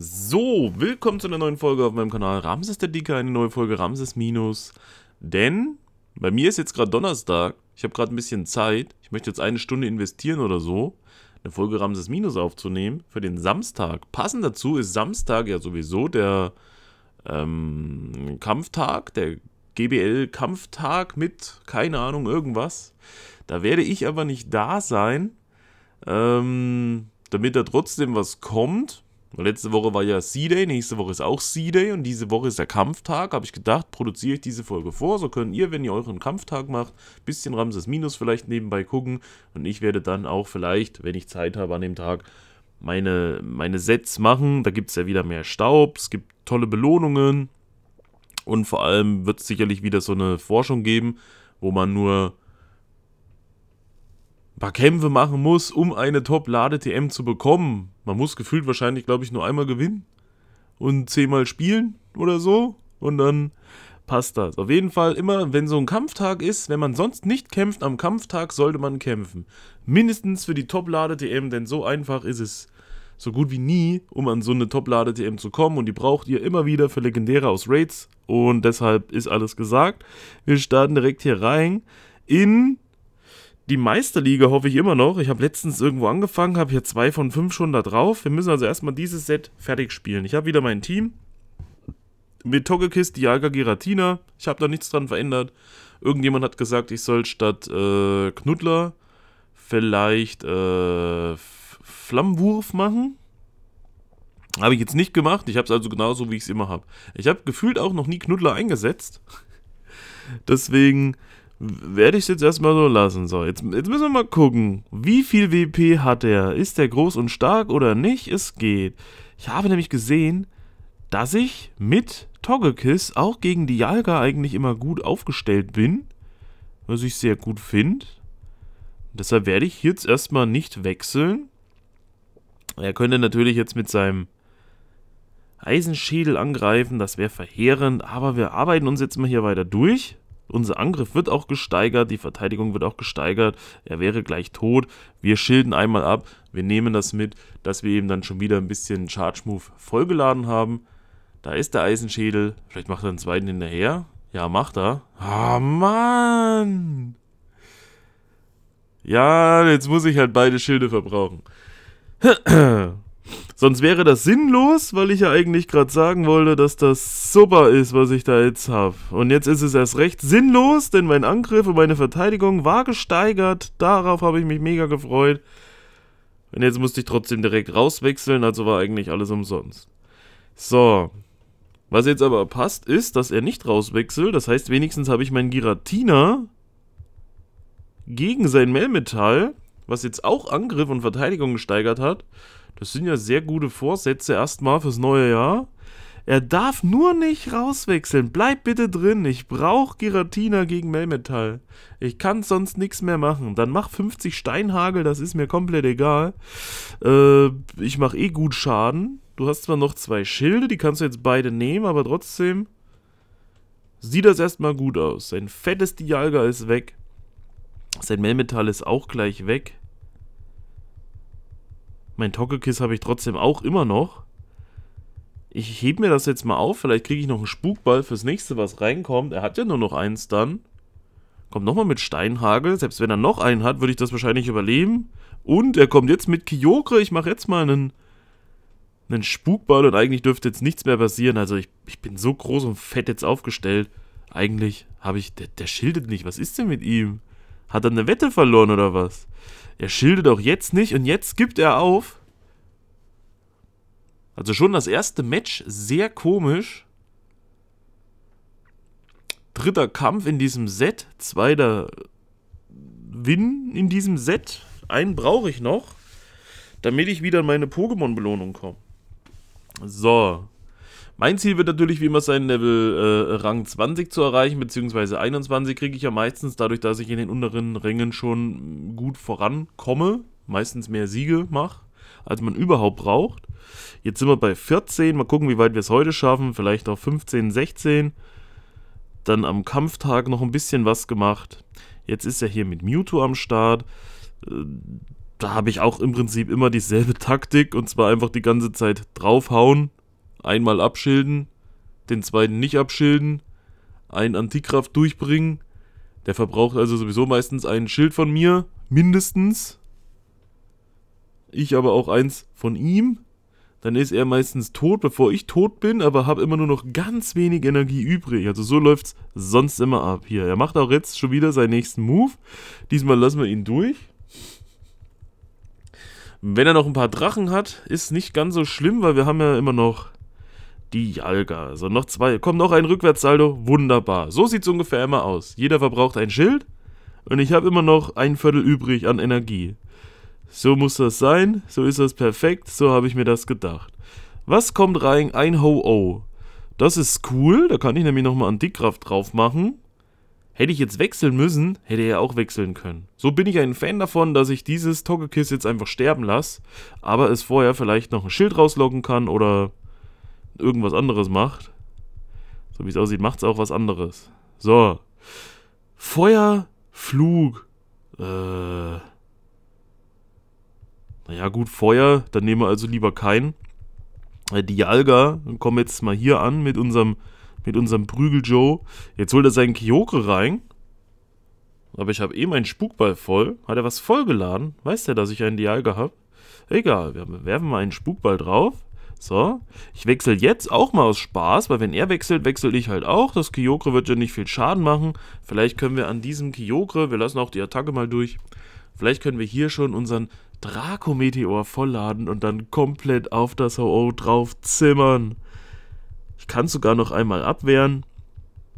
So, willkommen zu einer neuen Folge auf meinem Kanal Ramses der Dicke, eine neue Folge Ramses Minus. Denn bei mir ist jetzt gerade Donnerstag, ich habe gerade ein bisschen Zeit, ich möchte jetzt eine Stunde investieren oder so, eine Folge Ramses Minus aufzunehmen für den Samstag. Passend dazu ist Samstag ja sowieso der ähm, Kampftag, der GBL-Kampftag mit, keine Ahnung, irgendwas. Da werde ich aber nicht da sein, ähm, damit da trotzdem was kommt Letzte Woche war ja C-Day, nächste Woche ist auch C-Day und diese Woche ist der Kampftag. Habe ich gedacht, produziere ich diese Folge vor. So könnt ihr, wenn ihr euren Kampftag macht, ein bisschen Ramses Minus vielleicht nebenbei gucken. Und ich werde dann auch vielleicht, wenn ich Zeit habe an dem Tag, meine, meine Sets machen. Da gibt es ja wieder mehr Staub, es gibt tolle Belohnungen. Und vor allem wird es sicherlich wieder so eine Forschung geben, wo man nur paar Kämpfe machen muss, um eine Top-Lade-TM zu bekommen. Man muss gefühlt wahrscheinlich, glaube ich, nur einmal gewinnen und zehnmal spielen oder so. Und dann passt das. Auf jeden Fall immer, wenn so ein Kampftag ist, wenn man sonst nicht kämpft, am Kampftag sollte man kämpfen. Mindestens für die Top-Lade-TM, denn so einfach ist es so gut wie nie, um an so eine Top-Lade-TM zu kommen. Und die braucht ihr immer wieder für Legendäre aus Raids. Und deshalb ist alles gesagt. Wir starten direkt hier rein in die Meisterliga hoffe ich immer noch. Ich habe letztens irgendwo angefangen, habe hier zwei von fünf schon da drauf. Wir müssen also erstmal dieses Set fertig spielen. Ich habe wieder mein Team. Mit Togekiss, Diaga, Giratina. Ich habe da nichts dran verändert. Irgendjemand hat gesagt, ich soll statt äh, Knuddler vielleicht äh, Flammenwurf machen. Habe ich jetzt nicht gemacht. Ich habe es also genauso, wie ich es immer habe. Ich habe gefühlt auch noch nie Knuddler eingesetzt. Deswegen werde ich es jetzt erstmal so lassen. So, jetzt, jetzt müssen wir mal gucken, wie viel WP hat er? Ist der groß und stark oder nicht? Es geht. Ich habe nämlich gesehen, dass ich mit Togekiss auch gegen die Jalga eigentlich immer gut aufgestellt bin. Was ich sehr gut finde. Deshalb werde ich jetzt erstmal nicht wechseln. Er könnte natürlich jetzt mit seinem Eisenschädel angreifen, das wäre verheerend, aber wir arbeiten uns jetzt mal hier weiter durch. Unser Angriff wird auch gesteigert, die Verteidigung wird auch gesteigert. Er wäre gleich tot. Wir schilden einmal ab. Wir nehmen das mit, dass wir eben dann schon wieder ein bisschen Charge Move vollgeladen haben. Da ist der Eisenschädel. Vielleicht macht er einen zweiten hinterher. Ja, macht er. Ah, oh, Mann! Ja, jetzt muss ich halt beide Schilde verbrauchen. Sonst wäre das sinnlos, weil ich ja eigentlich gerade sagen wollte, dass das super ist, was ich da jetzt habe. Und jetzt ist es erst recht sinnlos, denn mein Angriff und meine Verteidigung war gesteigert. Darauf habe ich mich mega gefreut. Und jetzt musste ich trotzdem direkt rauswechseln, also war eigentlich alles umsonst. So. Was jetzt aber passt, ist, dass er nicht rauswechselt. Das heißt, wenigstens habe ich meinen Giratina gegen sein Melmetall, was jetzt auch Angriff und Verteidigung gesteigert hat. Das sind ja sehr gute Vorsätze erstmal fürs neue Jahr. Er darf nur nicht rauswechseln. Bleib bitte drin. Ich brauche Giratina gegen Melmetall. Ich kann sonst nichts mehr machen. Dann mach 50 Steinhagel, das ist mir komplett egal. Äh, ich mach eh gut Schaden. Du hast zwar noch zwei Schilde, die kannst du jetzt beide nehmen, aber trotzdem sieht das erstmal gut aus. Sein fettes Dialga ist weg. Sein Melmetall ist auch gleich weg. Mein Togekiss habe ich trotzdem auch immer noch. Ich hebe mir das jetzt mal auf. Vielleicht kriege ich noch einen Spukball fürs nächste, was reinkommt. Er hat ja nur noch eins dann. Kommt nochmal mit Steinhagel. Selbst wenn er noch einen hat, würde ich das wahrscheinlich überleben. Und er kommt jetzt mit Kyogre. Ich mache jetzt mal einen, einen Spukball und eigentlich dürfte jetzt nichts mehr passieren. Also ich, ich bin so groß und fett jetzt aufgestellt. Eigentlich habe ich... Der, der schildet nicht. Was ist denn mit ihm? Hat er eine Wette verloren oder was? er schilde doch jetzt nicht und jetzt gibt er auf. Also schon das erste Match sehr komisch. Dritter Kampf in diesem Set, zweiter Win in diesem Set. Einen brauche ich noch, damit ich wieder in meine Pokémon-Belohnung komme. So, mein Ziel wird natürlich wie immer sein, Level äh, Rang 20 zu erreichen, beziehungsweise 21 kriege ich ja meistens dadurch, dass ich in den unteren Rängen schon gut vorankomme, meistens mehr Siege mache, als man überhaupt braucht. Jetzt sind wir bei 14, mal gucken, wie weit wir es heute schaffen, vielleicht auch 15, 16. Dann am Kampftag noch ein bisschen was gemacht. Jetzt ist er hier mit Mewtwo am Start. Äh, da habe ich auch im Prinzip immer dieselbe Taktik und zwar einfach die ganze Zeit draufhauen, einmal abschilden, den zweiten nicht abschilden, einen Antikraft durchbringen. Der verbraucht also sowieso meistens ein Schild von mir, mindestens. Ich aber auch eins von ihm. Dann ist er meistens tot, bevor ich tot bin, aber habe immer nur noch ganz wenig Energie übrig. Also so läuft's sonst immer ab. Hier, er macht auch jetzt schon wieder seinen nächsten Move. Diesmal lassen wir ihn durch. Wenn er noch ein paar Drachen hat, ist nicht ganz so schlimm, weil wir haben ja immer noch die Jalga. So, noch zwei, komm, noch ein Rückwärtssaldo, wunderbar. So sieht es ungefähr immer aus. Jeder verbraucht ein Schild und ich habe immer noch ein Viertel übrig an Energie. So muss das sein, so ist das perfekt, so habe ich mir das gedacht. Was kommt rein? Ein Ho-Oh. Das ist cool, da kann ich nämlich nochmal an Dickkraft drauf machen. Hätte ich jetzt wechseln müssen, hätte er auch wechseln können. So bin ich ein Fan davon, dass ich dieses Togekiss jetzt einfach sterben lasse, aber es vorher vielleicht noch ein Schild rauslocken kann oder irgendwas anderes macht, so wie es aussieht, macht es auch was anderes. So. Feuer, Flug. Äh. Naja, gut, Feuer, dann nehmen wir also lieber keinen. Äh, die Jalga, kommen jetzt mal hier an mit unserem, mit unserem Prügel-Joe. Jetzt holt er seinen Kyokre rein. Aber ich habe eh meinen Spukball voll. Hat er was vollgeladen? Weiß der, dass ich einen Dialga habe? Egal, wir werfen mal einen Spukball drauf. So, ich wechsle jetzt auch mal aus Spaß, weil wenn er wechselt, wechsle ich halt auch. Das Kyogre wird ja nicht viel Schaden machen. Vielleicht können wir an diesem Kyogre, wir lassen auch die Attacke mal durch, vielleicht können wir hier schon unseren Draco-Meteor vollladen und dann komplett auf das HO drauf zimmern. Ich kann es sogar noch einmal abwehren.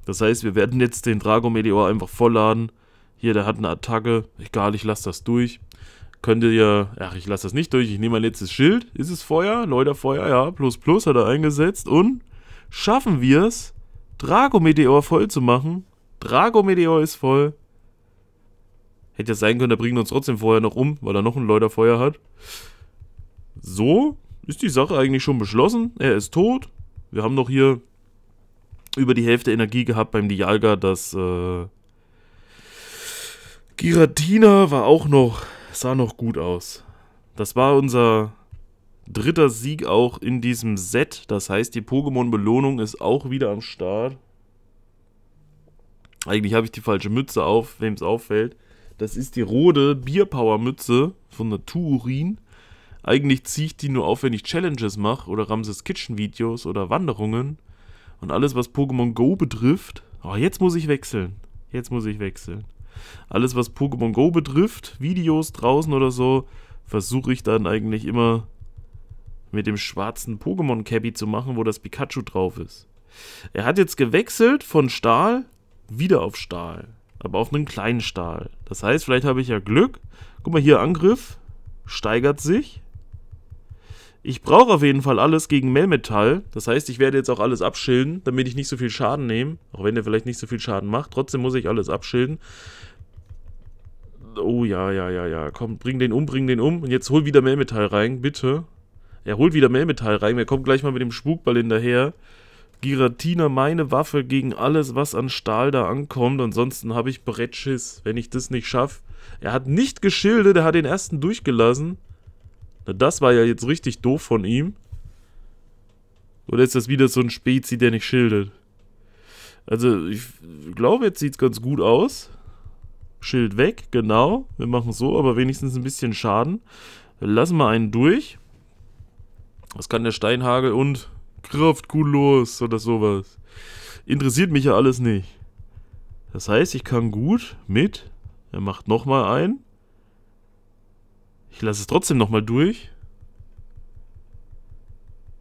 Das heißt, wir werden jetzt den Draco-Meteor einfach vollladen. Hier, der hat eine Attacke. Egal, ich lasse das durch könnt ihr, ach, ich lasse das nicht durch, ich nehme mein letztes Schild. Ist es Feuer? Läuterfeuer, ja, plus plus hat er eingesetzt. Und schaffen wir es, Drago Meteor voll zu machen. Drago Meteor ist voll. Hätte ja sein können, er bringt uns trotzdem vorher noch um, weil er noch ein Läuterfeuer hat. So ist die Sache eigentlich schon beschlossen. Er ist tot. Wir haben noch hier über die Hälfte Energie gehabt beim Dialga. Das äh, Giratina war auch noch sah noch gut aus. Das war unser dritter Sieg auch in diesem Set. Das heißt, die Pokémon-Belohnung ist auch wieder am Start. Eigentlich habe ich die falsche Mütze auf, wem es auffällt. Das ist die rote Bierpower-Mütze von Natururin. Eigentlich ziehe ich die nur auf, wenn ich Challenges mache oder Ramses Kitchen-Videos oder Wanderungen. Und alles, was Pokémon Go betrifft. Oh, jetzt muss ich wechseln. Jetzt muss ich wechseln. Alles, was Pokémon Go betrifft, Videos draußen oder so, versuche ich dann eigentlich immer mit dem schwarzen Pokémon Cappy zu machen, wo das Pikachu drauf ist. Er hat jetzt gewechselt von Stahl wieder auf Stahl, aber auf einen kleinen Stahl. Das heißt, vielleicht habe ich ja Glück. Guck mal hier, Angriff steigert sich. Ich brauche auf jeden Fall alles gegen Melmetall. Das heißt, ich werde jetzt auch alles abschilden, damit ich nicht so viel Schaden nehme. Auch wenn der vielleicht nicht so viel Schaden macht. Trotzdem muss ich alles abschilden. Oh ja, ja, ja, ja. Komm, bring den um, bring den um. Und jetzt hol wieder mehr rein, bitte. Er holt wieder mehr rein. Er kommt gleich mal mit dem Spukball hinterher. Giratina, meine Waffe gegen alles, was an Stahl da ankommt. Ansonsten habe ich Brettschiss, wenn ich das nicht schaffe. Er hat nicht geschildert, er hat den ersten durchgelassen. Na, das war ja jetzt richtig doof von ihm. Oder ist das wieder so ein Spezi, der nicht schildert? Also, ich glaube, jetzt sieht es ganz gut aus. Schild weg, genau. Wir machen so, aber wenigstens ein bisschen Schaden. Lassen wir einen durch. Was kann der Steinhagel und Kraft los oder sowas. Interessiert mich ja alles nicht. Das heißt, ich kann gut mit. Er macht nochmal ein. Ich lasse es trotzdem nochmal durch.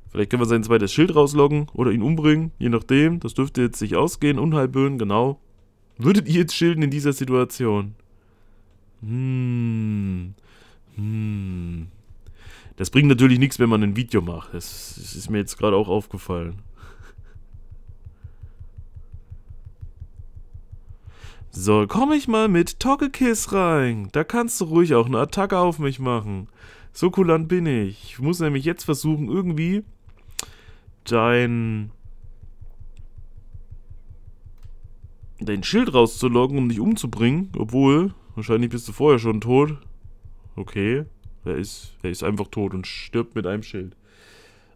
Vielleicht können wir sein zweites Schild rausloggen oder ihn umbringen, je nachdem. Das dürfte jetzt sich ausgehen. Unheilböen, genau. Würdet ihr jetzt schilden in dieser Situation? Hm. Hm. Das bringt natürlich nichts, wenn man ein Video macht. Das, das ist mir jetzt gerade auch aufgefallen. So, komm ich mal mit Togekiss rein. Da kannst du ruhig auch eine Attacke auf mich machen. So kulant bin ich. Ich muss nämlich jetzt versuchen, irgendwie dein dein Schild rauszulocken, um dich umzubringen, obwohl, wahrscheinlich bist du vorher schon tot. Okay, er ist, er ist einfach tot und stirbt mit einem Schild.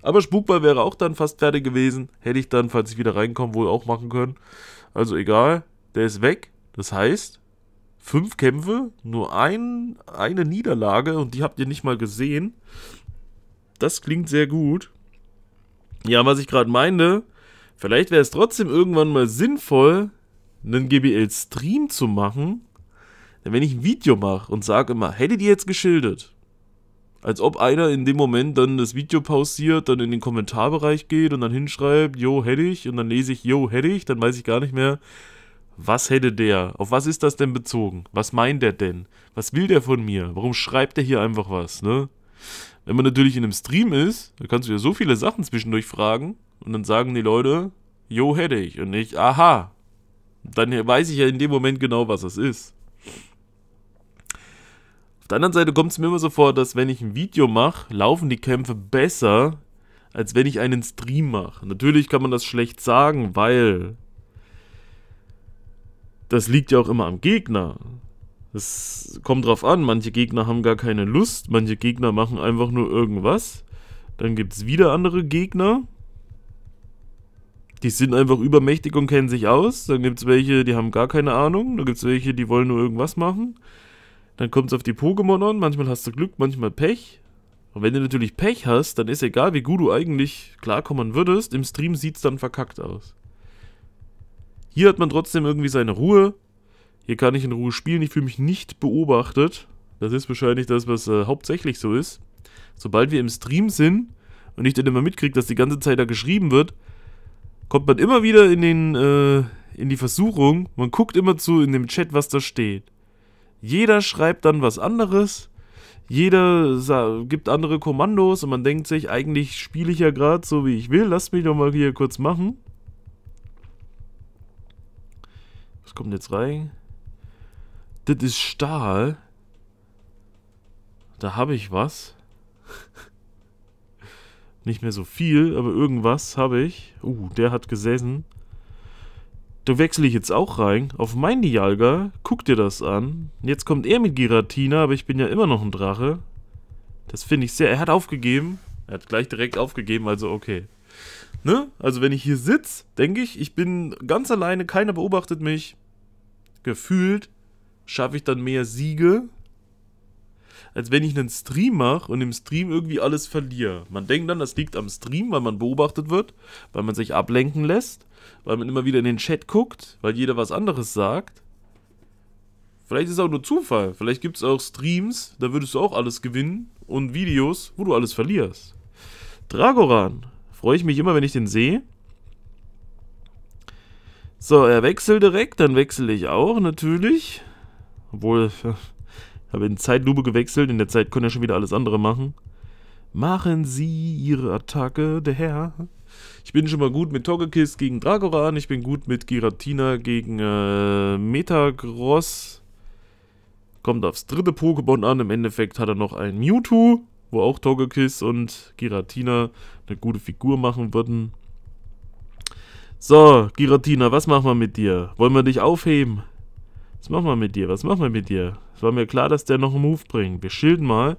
Aber Spukball wäre auch dann fast fertig gewesen. Hätte ich dann, falls ich wieder reinkomme, wohl auch machen können. Also egal, der ist weg. Das heißt, fünf Kämpfe, nur ein, eine Niederlage und die habt ihr nicht mal gesehen. Das klingt sehr gut. Ja, was ich gerade meinte, vielleicht wäre es trotzdem irgendwann mal sinnvoll, einen GBL-Stream zu machen, denn wenn ich ein Video mache und sage immer, hättet ihr jetzt geschildert? Als ob einer in dem Moment dann das Video pausiert, dann in den Kommentarbereich geht und dann hinschreibt, yo, hätte ich, und dann lese ich, yo, hätte ich, dann weiß ich gar nicht mehr, was hätte der? Auf was ist das denn bezogen? Was meint der denn? Was will der von mir? Warum schreibt der hier einfach was, ne? Wenn man natürlich in einem Stream ist, da kannst du ja so viele Sachen zwischendurch fragen und dann sagen die Leute, yo, hätte ich und nicht, aha, dann weiß ich ja in dem Moment genau, was es ist. Auf der anderen Seite kommt es mir immer so vor, dass wenn ich ein Video mache, laufen die Kämpfe besser, als wenn ich einen Stream mache. Natürlich kann man das schlecht sagen, weil das liegt ja auch immer am Gegner. Es kommt drauf an, manche Gegner haben gar keine Lust, manche Gegner machen einfach nur irgendwas. Dann gibt es wieder andere Gegner, die sind einfach übermächtig und kennen sich aus. Dann gibt es welche, die haben gar keine Ahnung. Dann gibt es welche, die wollen nur irgendwas machen. Dann kommt es auf die Pokémon an. Manchmal hast du Glück, manchmal Pech. Und wenn du natürlich Pech hast, dann ist egal, wie gut du eigentlich klarkommen würdest. Im Stream sieht es dann verkackt aus. Hier hat man trotzdem irgendwie seine Ruhe. Hier kann ich in Ruhe spielen. Ich fühle mich nicht beobachtet. Das ist wahrscheinlich das, was äh, hauptsächlich so ist. Sobald wir im Stream sind und ich dann immer mitkriege, dass die ganze Zeit da geschrieben wird, kommt man immer wieder in, den, äh, in die Versuchung, man guckt immer zu in dem Chat, was da steht. Jeder schreibt dann was anderes, jeder gibt andere Kommandos und man denkt sich, eigentlich spiele ich ja gerade so, wie ich will, lasst mich doch mal hier kurz machen. Was kommt jetzt rein? Das ist Stahl. Da habe ich was. Nicht mehr so viel, aber irgendwas habe ich. Uh, der hat gesessen. Da wechsle ich jetzt auch rein. Auf mein Dialga. Guck dir das an. Jetzt kommt er mit Giratina, aber ich bin ja immer noch ein Drache. Das finde ich sehr... Er hat aufgegeben. Er hat gleich direkt aufgegeben, also okay. Ne? Also wenn ich hier sitze, denke ich, ich bin ganz alleine, keiner beobachtet mich. Gefühlt schaffe ich dann mehr Siege als wenn ich einen Stream mache und im Stream irgendwie alles verliere. Man denkt dann, das liegt am Stream, weil man beobachtet wird, weil man sich ablenken lässt, weil man immer wieder in den Chat guckt, weil jeder was anderes sagt. Vielleicht ist es auch nur Zufall. Vielleicht gibt es auch Streams, da würdest du auch alles gewinnen und Videos, wo du alles verlierst. Dragoran. Freue ich mich immer, wenn ich den sehe. So, er wechselt direkt, dann wechsle ich auch natürlich. Obwohl, Habe in Zeitlupe gewechselt, in der Zeit können er schon wieder alles andere machen. Machen Sie Ihre Attacke, der Herr. Ich bin schon mal gut mit Togekiss gegen Dragoran, ich bin gut mit Giratina gegen äh, Metagross. Kommt aufs dritte Pokémon an, im Endeffekt hat er noch ein Mewtwo, wo auch Togekiss und Giratina eine gute Figur machen würden. So, Giratina, was machen wir mit dir? Wollen wir dich aufheben? Was machen wir mit dir? Was machen wir mit dir? Es war mir klar, dass der noch einen Move bringt. Wir schilden mal.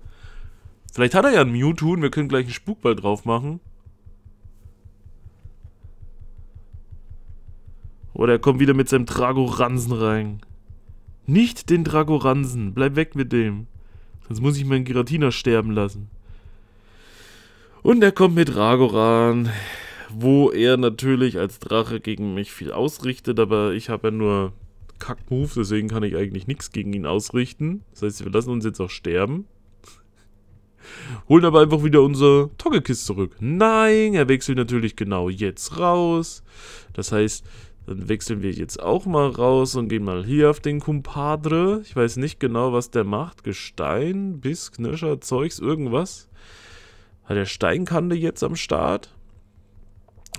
Vielleicht hat er ja einen Mewtwo und wir können gleich einen Spukball drauf machen. Oder er kommt wieder mit seinem Dragoransen rein. Nicht den Dragoransen. Bleib weg mit dem. Sonst muss ich meinen Giratina sterben lassen. Und er kommt mit Dragoran. wo er natürlich als Drache gegen mich viel ausrichtet, aber ich habe ja nur Kackmove, deswegen kann ich eigentlich nichts gegen ihn ausrichten. Das heißt, wir lassen uns jetzt auch sterben. Holen aber einfach wieder unser Togekiss zurück. Nein, er wechselt natürlich genau jetzt raus. Das heißt, dann wechseln wir jetzt auch mal raus und gehen mal hier auf den Kumpadre. Ich weiß nicht genau, was der macht. Gestein, Biss, Knirscher, Zeugs, irgendwas. Hat er Steinkante jetzt am Start?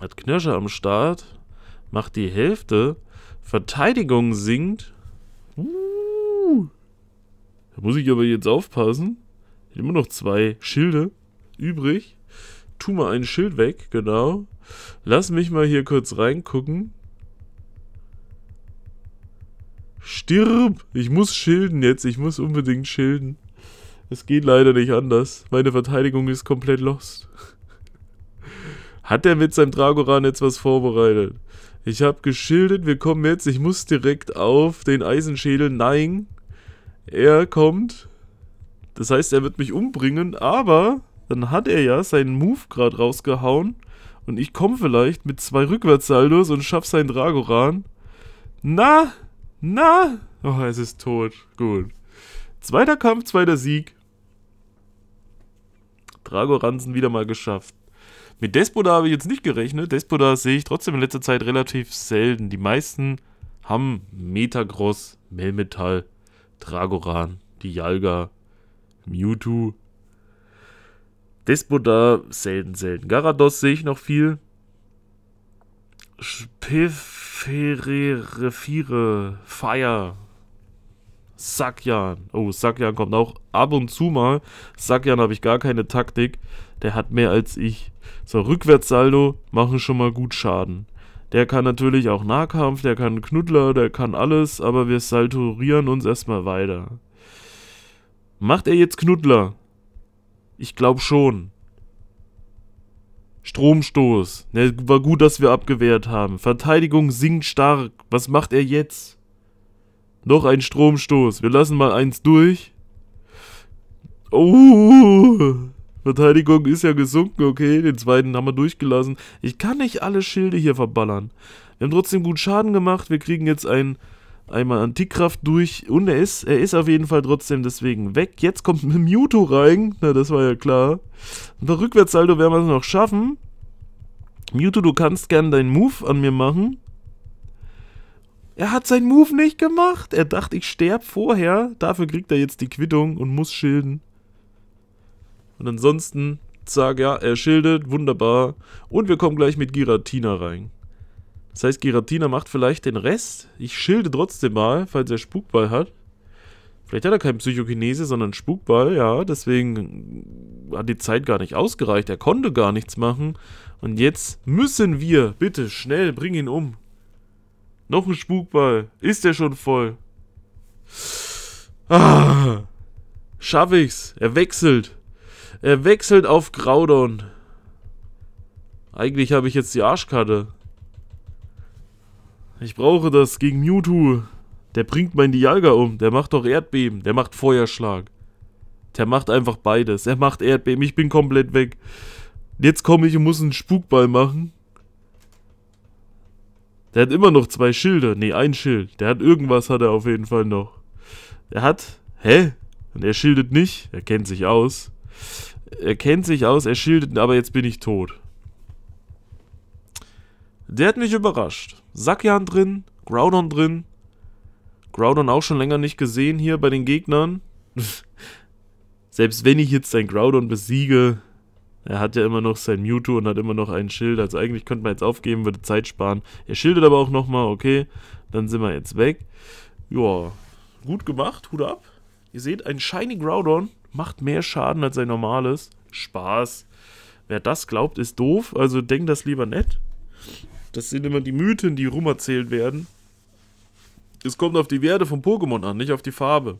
Hat Knirscher am Start? Macht die Hälfte Verteidigung sinkt. Uh, da muss ich aber jetzt aufpassen. Ich habe immer noch zwei Schilde übrig. Tu mal ein Schild weg, genau. Lass mich mal hier kurz reingucken. Stirb! Ich muss schilden jetzt. Ich muss unbedingt schilden. Es geht leider nicht anders. Meine Verteidigung ist komplett lost. Hat er mit seinem Dragoran jetzt was vorbereitet? Ich habe geschildert, wir kommen jetzt. Ich muss direkt auf den Eisenschädel. Nein, er kommt. Das heißt, er wird mich umbringen, aber dann hat er ja seinen Move gerade rausgehauen. Und ich komme vielleicht mit zwei Rückwärtssaldos und schaffe seinen Dragoran. Na, na, oh, es ist tot. Gut. Zweiter Kampf, zweiter Sieg. Dragoranzen wieder mal geschafft. Mit Despoda habe ich jetzt nicht gerechnet. Despoda sehe ich trotzdem in letzter Zeit relativ selten. Die meisten haben Metagross, Melmetal, Dragoran, Dialga, Mewtwo. Despoda selten, selten. Garados sehe ich noch viel. Spiferefire, Fire, Sakyan. Oh, Sakyan kommt auch ab und zu mal. Sakyan habe ich gar keine Taktik der hat mehr als ich. So, Rückwärtssaldo machen schon mal gut Schaden. Der kann natürlich auch Nahkampf, der kann Knuddler, der kann alles, aber wir salturieren uns erstmal weiter. Macht er jetzt Knuddler? Ich glaube schon. Stromstoß. Ne, war gut, dass wir abgewehrt haben. Verteidigung sinkt stark. Was macht er jetzt? Noch ein Stromstoß. Wir lassen mal eins durch. Oh. Verteidigung ist ja gesunken, okay, den zweiten haben wir durchgelassen. Ich kann nicht alle Schilde hier verballern. Wir haben trotzdem gut Schaden gemacht, wir kriegen jetzt ein, einmal Antikraft durch und er ist, er ist auf jeden Fall trotzdem deswegen weg. Jetzt kommt ein Mewtwo rein, na das war ja klar. Und bei Rückwärtssaldo werden wir es noch schaffen. Mewtwo, du kannst gern deinen Move an mir machen. Er hat seinen Move nicht gemacht. Er dachte, ich sterbe vorher. Dafür kriegt er jetzt die Quittung und muss schilden. Und ansonsten sage ja, er schildert, wunderbar. Und wir kommen gleich mit Giratina rein. Das heißt, Giratina macht vielleicht den Rest. Ich schilde trotzdem mal, falls er Spukball hat. Vielleicht hat er keinen Psychokinese, sondern Spukball, ja. Deswegen hat die Zeit gar nicht ausgereicht. Er konnte gar nichts machen. Und jetzt müssen wir, bitte, schnell, bring ihn um. Noch ein Spukball. Ist er schon voll? Ah, schaff ich's. Er wechselt. Er äh, wechselt auf Graudon. Eigentlich habe ich jetzt die Arschkarte. Ich brauche das gegen Mewtwo. Der bringt meinen Dialga um. Der macht doch Erdbeben. Der macht Feuerschlag. Der macht einfach beides. Er macht Erdbeben. Ich bin komplett weg. Jetzt komme ich und muss einen Spukball machen. Der hat immer noch zwei Schilder. Ne, ein Schild. Der hat irgendwas, hat er auf jeden Fall noch. Er hat. Hä? Und er schildert nicht. Er kennt sich aus. Er kennt sich aus, er schildert, aber jetzt bin ich tot. Der hat mich überrascht. Sakian drin, Groudon drin. Groudon auch schon länger nicht gesehen hier bei den Gegnern. Selbst wenn ich jetzt sein Groudon besiege, er hat ja immer noch sein Mewtwo und hat immer noch ein Schild. Also eigentlich könnte man jetzt aufgeben, würde Zeit sparen. Er schildert aber auch nochmal, okay, dann sind wir jetzt weg. Joa, gut gemacht, Hut ab. Ihr seht, ein Shiny Groudon macht mehr Schaden als ein normales. Spaß. Wer das glaubt, ist doof, also denkt das lieber nett. Das sind immer die Mythen, die rumerzählt werden. Es kommt auf die Werte vom Pokémon an, nicht auf die Farbe.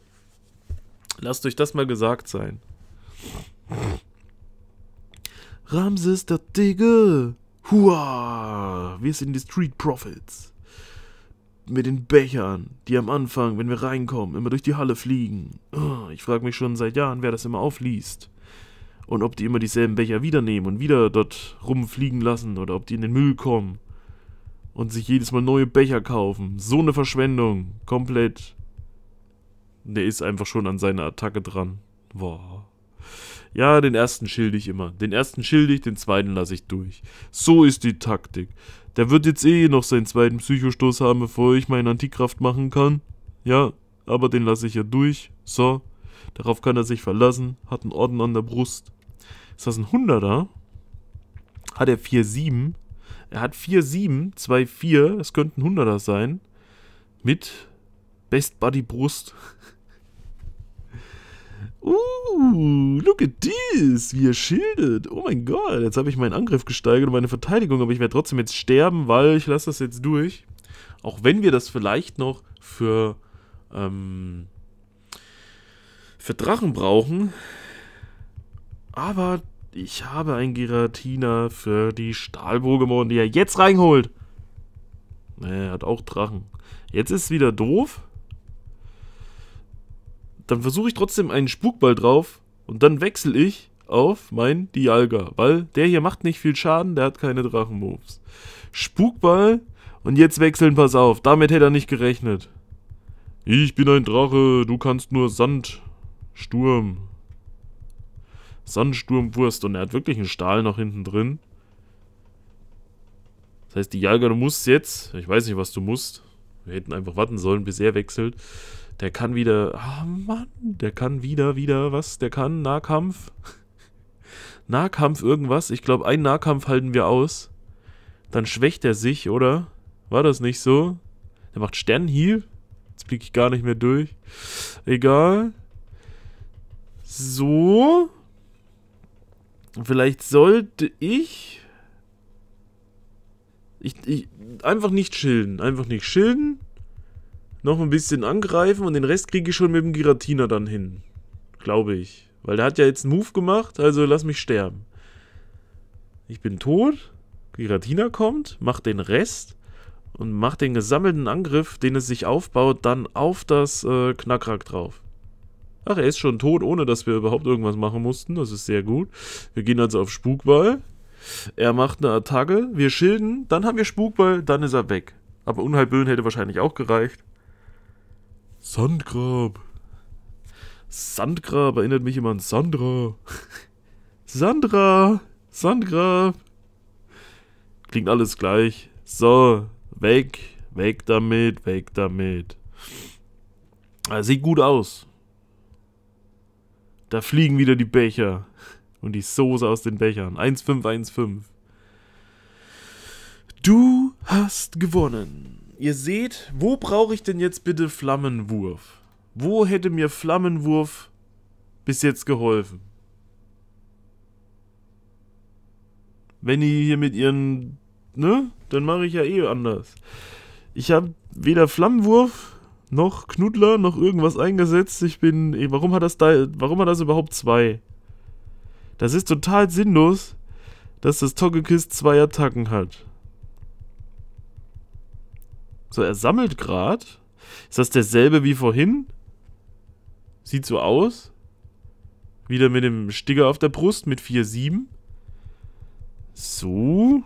Lasst euch das mal gesagt sein. Ramses der Digge! Hua! Wir sind die Street Profits mit den Bechern, die am Anfang, wenn wir reinkommen, immer durch die Halle fliegen. Ah, ich frage mich schon seit Jahren, wer das immer aufliest. Und ob die immer dieselben Becher wieder nehmen und wieder dort rumfliegen lassen oder ob die in den Müll kommen und sich jedes Mal neue Becher kaufen. So eine Verschwendung. Komplett. Der ist einfach schon an seiner Attacke dran. Boah. Ja, den ersten schilde ich immer. Den ersten schilde ich, den zweiten lasse ich durch. So ist die Taktik. Der wird jetzt eh noch seinen zweiten Psychostoß haben, bevor ich meinen Antikraft machen kann. Ja, aber den lasse ich ja durch. So, darauf kann er sich verlassen. Hat einen Orden an der Brust. Ist das ein Hunderter? Hat er 4-7? Er hat 4-7, 2-4. Das könnte ein Hunderter sein. Mit Best Buddy Brust. Uh, look at this, wie er schildet. Oh mein Gott, jetzt habe ich meinen Angriff gesteigert und meine Verteidigung, aber ich werde trotzdem jetzt sterben, weil ich lasse das jetzt durch. Auch wenn wir das vielleicht noch für, ähm, für Drachen brauchen. Aber ich habe ein Giratina für die stahl die er jetzt reinholt. Er hat auch Drachen. Jetzt ist es wieder doof, dann versuche ich trotzdem einen Spukball drauf und dann wechsle ich auf mein Dialga, weil der hier macht nicht viel Schaden, der hat keine Drachenmoves. Spukball und jetzt wechseln, pass auf, damit hätte er nicht gerechnet. Ich bin ein Drache, du kannst nur Sandsturm. Sandsturmwurst und er hat wirklich einen Stahl noch hinten drin. Das heißt, Dialga, du musst jetzt, ich weiß nicht, was du musst, wir hätten einfach warten sollen, bis er wechselt. Der kann wieder, ah oh Mann, der kann wieder, wieder was, der kann Nahkampf. Nahkampf irgendwas, ich glaube, einen Nahkampf halten wir aus. Dann schwächt er sich, oder? War das nicht so? Der macht Sternhieb. Jetzt blicke ich gar nicht mehr durch. Egal. So. Vielleicht sollte ich... Ich, ich, einfach nicht schilden. Einfach nicht schilden noch ein bisschen angreifen und den Rest kriege ich schon mit dem Giratina dann hin. Glaube ich. Weil der hat ja jetzt einen Move gemacht, also lass mich sterben. Ich bin tot. Giratina kommt, macht den Rest und macht den gesammelten Angriff, den es sich aufbaut, dann auf das äh, Knackrack drauf. Ach, er ist schon tot, ohne dass wir überhaupt irgendwas machen mussten. Das ist sehr gut. Wir gehen also auf Spukball. Er macht eine Attacke. Wir schilden. Dann haben wir Spukball. Dann ist er weg. Aber Unheilböen hätte wahrscheinlich auch gereicht. Sandgrab. Sandgrab erinnert mich immer an Sandra. Sandra! Sandgrab! Klingt alles gleich. So, weg, weg damit, weg damit. Ah, sieht gut aus. Da fliegen wieder die Becher. Und die Soße aus den Bechern. 1515. Du hast gewonnen ihr seht, wo brauche ich denn jetzt bitte Flammenwurf? Wo hätte mir Flammenwurf bis jetzt geholfen? Wenn die hier mit ihren... Ne? Dann mache ich ja eh anders. Ich habe weder Flammenwurf noch Knudler noch irgendwas eingesetzt. Ich bin... Ey, eh, warum hat das da... Warum hat das überhaupt zwei? Das ist total sinnlos, dass das Togekiss zwei Attacken hat. So, er sammelt gerade. Ist das derselbe wie vorhin? Sieht so aus. Wieder mit dem Sticker auf der Brust mit 4,7. So.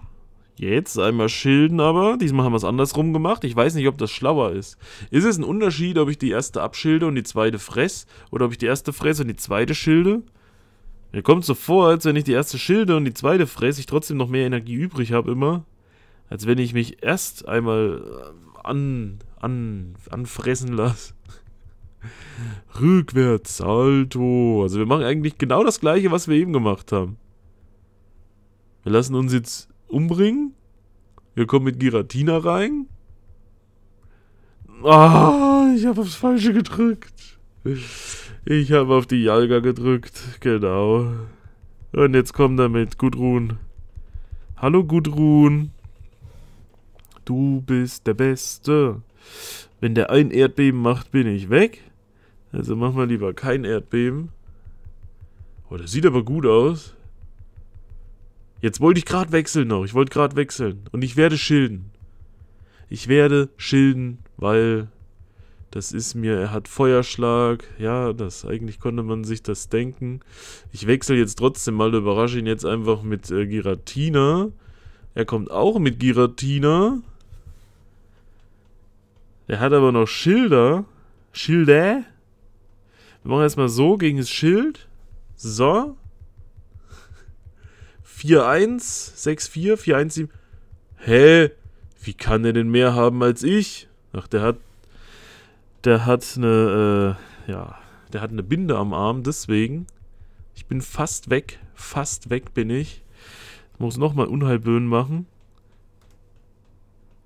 Jetzt einmal schilden aber. Diesmal haben wir es andersrum gemacht. Ich weiß nicht, ob das schlauer ist. Ist es ein Unterschied, ob ich die erste abschilde und die zweite fress? Oder ob ich die erste fresse und die zweite schilde? Mir kommt so vor, als wenn ich die erste schilde und die zweite fresse, ich trotzdem noch mehr Energie übrig habe immer. Als wenn ich mich erst einmal an, an, anfressen lasse. Rückwärts, Salto. Also wir machen eigentlich genau das gleiche, was wir eben gemacht haben. Wir lassen uns jetzt umbringen. Wir kommen mit Giratina rein. Ah, ich habe aufs Falsche gedrückt. Ich habe auf die Jalga gedrückt, genau. Und jetzt kommt damit, Gudrun. Hallo Gudrun du bist der Beste. Wenn der ein Erdbeben macht, bin ich weg. Also mach mal lieber kein Erdbeben. Oh, das sieht aber gut aus. Jetzt wollte ich gerade wechseln noch. Ich wollte gerade wechseln. Und ich werde schilden. Ich werde schilden, weil das ist mir, er hat Feuerschlag. Ja, das eigentlich konnte man sich das denken. Ich wechsle jetzt trotzdem mal, überrasche ihn jetzt einfach mit äh, Giratina. Er kommt auch mit Giratina. Der hat aber noch Schilder. Schilder. Wir machen erstmal so gegen das Schild. So. 4-1, 6-4, 4-1-7. Hä? Wie kann der denn mehr haben als ich? Ach, der hat. Der hat eine. Äh, ja. Der hat eine Binde am Arm, deswegen. Ich bin fast weg. Fast weg bin ich. Muss nochmal Unheilböen machen.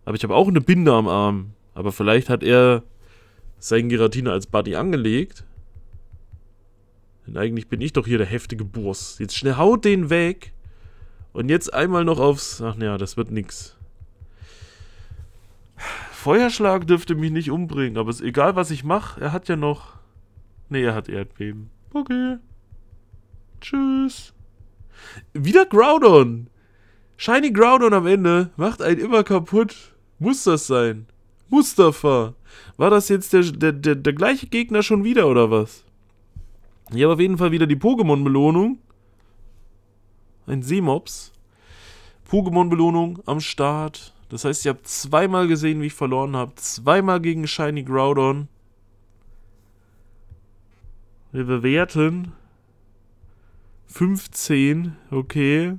Aber ich habe auch eine Binde am Arm. Aber vielleicht hat er seinen Giratina als Buddy angelegt. Denn eigentlich bin ich doch hier der heftige Burs. Jetzt schnell haut den weg. Und jetzt einmal noch aufs... Ach naja, das wird nix. Feuerschlag dürfte mich nicht umbringen, aber ist egal, was ich mache. Er hat ja noch... Ne, er hat Erdbeben. Okay. Tschüss. Wieder Groudon. Shiny Groudon am Ende. Macht einen immer kaputt. Muss das sein. Mustafa. War das jetzt der, der, der, der gleiche Gegner schon wieder oder was? Ich habe auf jeden Fall wieder die Pokémon-Belohnung. Ein Seemops. Pokémon-Belohnung am Start. Das heißt, ich habe zweimal gesehen, wie ich verloren habe. Zweimal gegen Shiny Groudon. Wir bewerten. 15. Okay.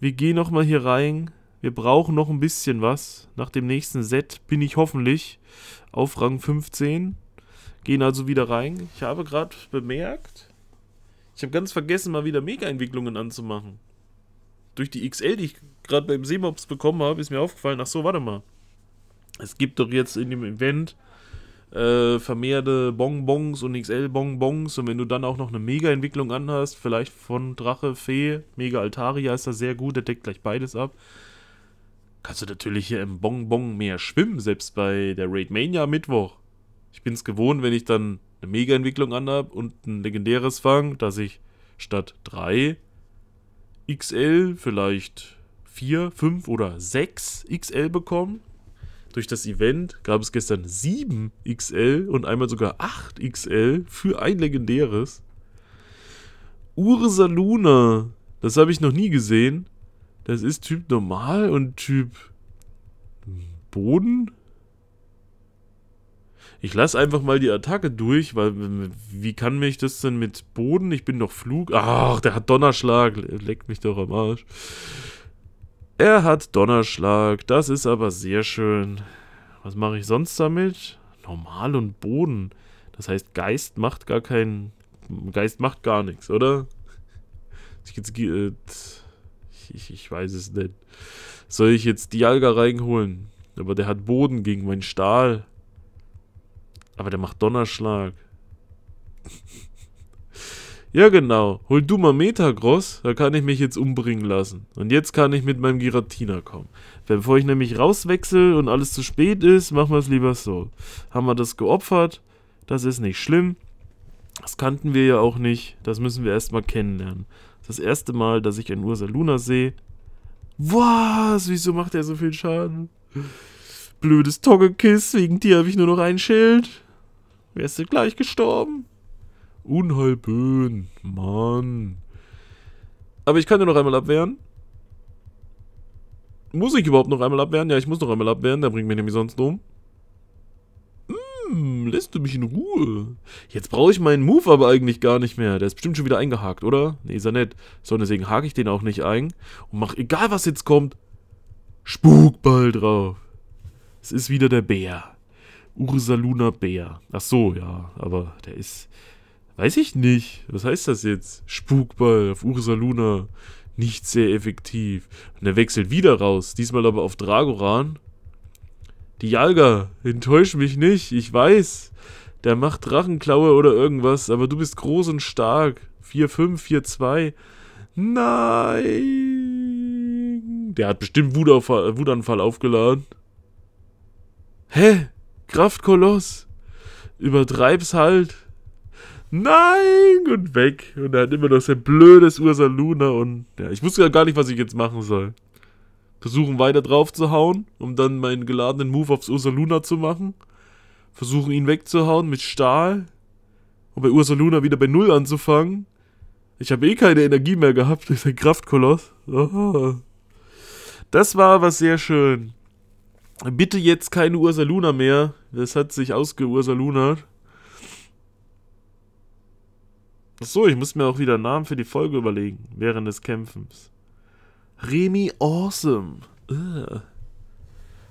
Wir gehen nochmal hier rein. Wir brauchen noch ein bisschen was. Nach dem nächsten Set bin ich hoffentlich auf Rang 15. Gehen also wieder rein. Ich habe gerade bemerkt, ich habe ganz vergessen, mal wieder Mega-Entwicklungen anzumachen. Durch die XL, die ich gerade beim Seemobs bekommen habe, ist mir aufgefallen, ach so, warte mal. Es gibt doch jetzt in dem Event äh, vermehrte Bonbons und XL-Bonbons. Und wenn du dann auch noch eine Mega-Entwicklung anhast, vielleicht von Drache, Fee, Mega Altaria ist da sehr gut, der deckt gleich beides ab kannst du natürlich hier im Bonbon mehr schwimmen, selbst bei der Raid Mania Mittwoch. Ich bin es gewohnt, wenn ich dann eine Mega-Entwicklung anhab und ein legendäres fang, dass ich statt 3 XL vielleicht 4, 5 oder 6 XL bekomme. Durch das Event gab es gestern 7 XL und einmal sogar 8 XL für ein legendäres. Ursaluna, das habe ich noch nie gesehen. Das ist Typ normal und Typ Boden? Ich lasse einfach mal die Attacke durch, weil wie kann mich das denn mit Boden? Ich bin doch Flug. Ach, der hat Donnerschlag. Leckt mich doch am Arsch. Er hat Donnerschlag. Das ist aber sehr schön. Was mache ich sonst damit? Normal und Boden. Das heißt, Geist macht gar keinen... Geist macht gar nichts, oder? Ich jetzt... Äh, ich, ich, weiß es nicht. Soll ich jetzt Dialga reinholen? Aber der hat Boden gegen meinen Stahl. Aber der macht Donnerschlag. ja, genau. Hol du mal Metagross, da kann ich mich jetzt umbringen lassen. Und jetzt kann ich mit meinem Giratina kommen. Bevor ich nämlich rauswechsel und alles zu spät ist, machen wir es lieber so. Haben wir das geopfert? Das ist nicht schlimm. Das kannten wir ja auch nicht. Das müssen wir erstmal kennenlernen. Das erste Mal, dass ich ein Ursa Luna sehe. Was? Wieso macht er so viel Schaden? Blödes Toggekiss, wegen dir habe ich nur noch ein Schild. Wärst du gleich gestorben? Unheilböen, Mann. Aber ich kann ja noch einmal abwehren. Muss ich überhaupt noch einmal abwehren? Ja, ich muss noch einmal abwehren, der bringt mich nämlich sonst um. Hm, lässt du mich in Ruhe? Jetzt brauche ich meinen Move aber eigentlich gar nicht mehr. Der ist bestimmt schon wieder eingehakt, oder? Nee, ist er nett. So, deswegen hake ich den auch nicht ein. Und mach, egal was jetzt kommt, Spukball drauf. Es ist wieder der Bär. Ursaluna Bär. Ach so, ja, aber der ist... Weiß ich nicht. Was heißt das jetzt? Spukball auf Ursaluna. Nicht sehr effektiv. Und er wechselt wieder raus. Diesmal aber auf Dragoran. Die Jalga, enttäusch mich nicht, ich weiß. Der macht Drachenklaue oder irgendwas, aber du bist groß und stark. 4-5, 4-2. Nein. Der hat bestimmt Wutanfall, aufgeladen. Hä? Kraftkoloss. Übertreib's halt. Nein! Und weg. Und er hat immer noch sein blödes Ursa Luna und ja, ich wusste gar nicht, was ich jetzt machen soll versuchen weiter drauf zu hauen, um dann meinen geladenen Move aufs Ursaluna zu machen. Versuchen ihn wegzuhauen mit Stahl. Und bei Ursaluna wieder bei Null anzufangen. Ich habe eh keine Energie mehr gehabt durch den Kraftkoloss. Oh. Das war aber sehr schön. Bitte jetzt keine Ursaluna mehr. Das hat sich ausgeursalunert. Achso, ich muss mir auch wieder einen Namen für die Folge überlegen, während des Kämpfens. Remy Awesome. Ugh. Äh.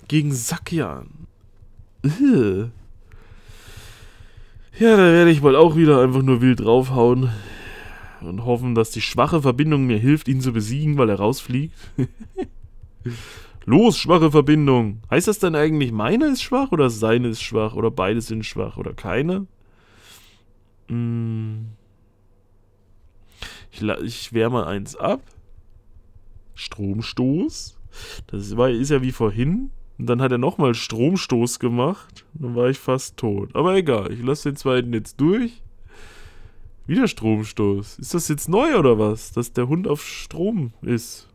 Gegen Sakian. Äh. Ja, da werde ich wohl auch wieder einfach nur wild draufhauen. Und hoffen, dass die schwache Verbindung mir hilft, ihn zu besiegen, weil er rausfliegt. Los, schwache Verbindung. Heißt das denn eigentlich, meine ist schwach oder seine ist schwach oder beide sind schwach oder keine? Hm. Ich, ich wehre mal eins ab. Stromstoß. Das war, ist ja wie vorhin. Und dann hat er nochmal Stromstoß gemacht. Dann war ich fast tot. Aber egal, ich lasse den zweiten jetzt durch. Wieder Stromstoß. Ist das jetzt neu oder was? Dass der Hund auf Strom ist.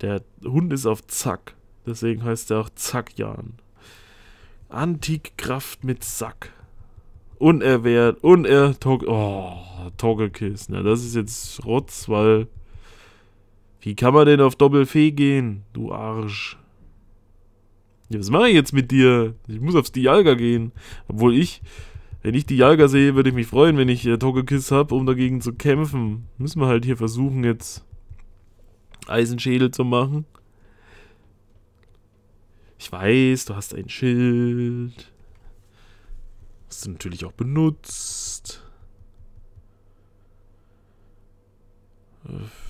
Der Hund ist auf Zack. Deswegen heißt er auch Zackjan. Antikkraft mit Sack. Unerwehrt, uner... Tog oh, Togekiss. Na, das ist jetzt Rotz, weil... Wie kann man denn auf Doppelfee gehen, du Arsch? Ja, was mache ich jetzt mit dir? Ich muss aufs Dialga gehen. Obwohl ich, wenn ich Dialga sehe, würde ich mich freuen, wenn ich äh, Togekiss habe, um dagegen zu kämpfen. Müssen wir halt hier versuchen, jetzt Eisenschädel zu machen. Ich weiß, du hast ein Schild. Hast du natürlich auch benutzt. Äh.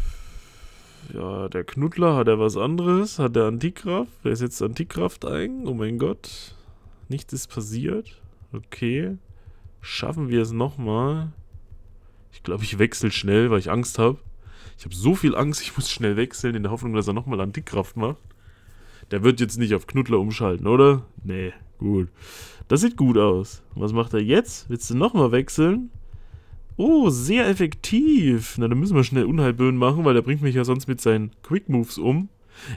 Ja, der Knuddler, hat er was anderes? Hat der Antikraft? Wer setzt Antikraft ein? Oh mein Gott. Nichts ist passiert. Okay. Schaffen wir es nochmal? Ich glaube, ich wechsle schnell, weil ich Angst habe. Ich habe so viel Angst, ich muss schnell wechseln, in der Hoffnung, dass er nochmal Antikraft macht. Der wird jetzt nicht auf Knuddler umschalten, oder? Nee, gut. Das sieht gut aus. Was macht er jetzt? Willst du nochmal wechseln? Oh, sehr effektiv. Na, dann müssen wir schnell Unheilböen machen, weil der bringt mich ja sonst mit seinen Quick Moves um.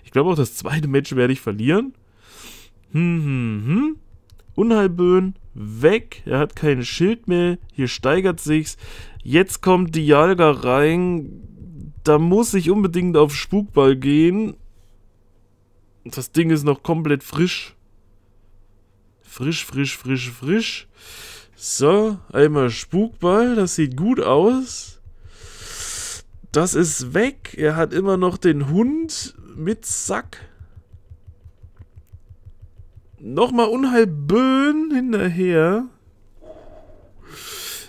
Ich glaube auch, das zweite Match werde ich verlieren. Hm, hm, hm. Unheilböen weg. Er hat kein Schild mehr. Hier steigert sich's. Jetzt kommt die Dialga rein. Da muss ich unbedingt auf Spukball gehen. Das Ding ist noch komplett frisch. Frisch, frisch, frisch, frisch. So, einmal Spukball, das sieht gut aus. Das ist weg. Er hat immer noch den Hund mit Sack. Nochmal Unheilböen hinterher.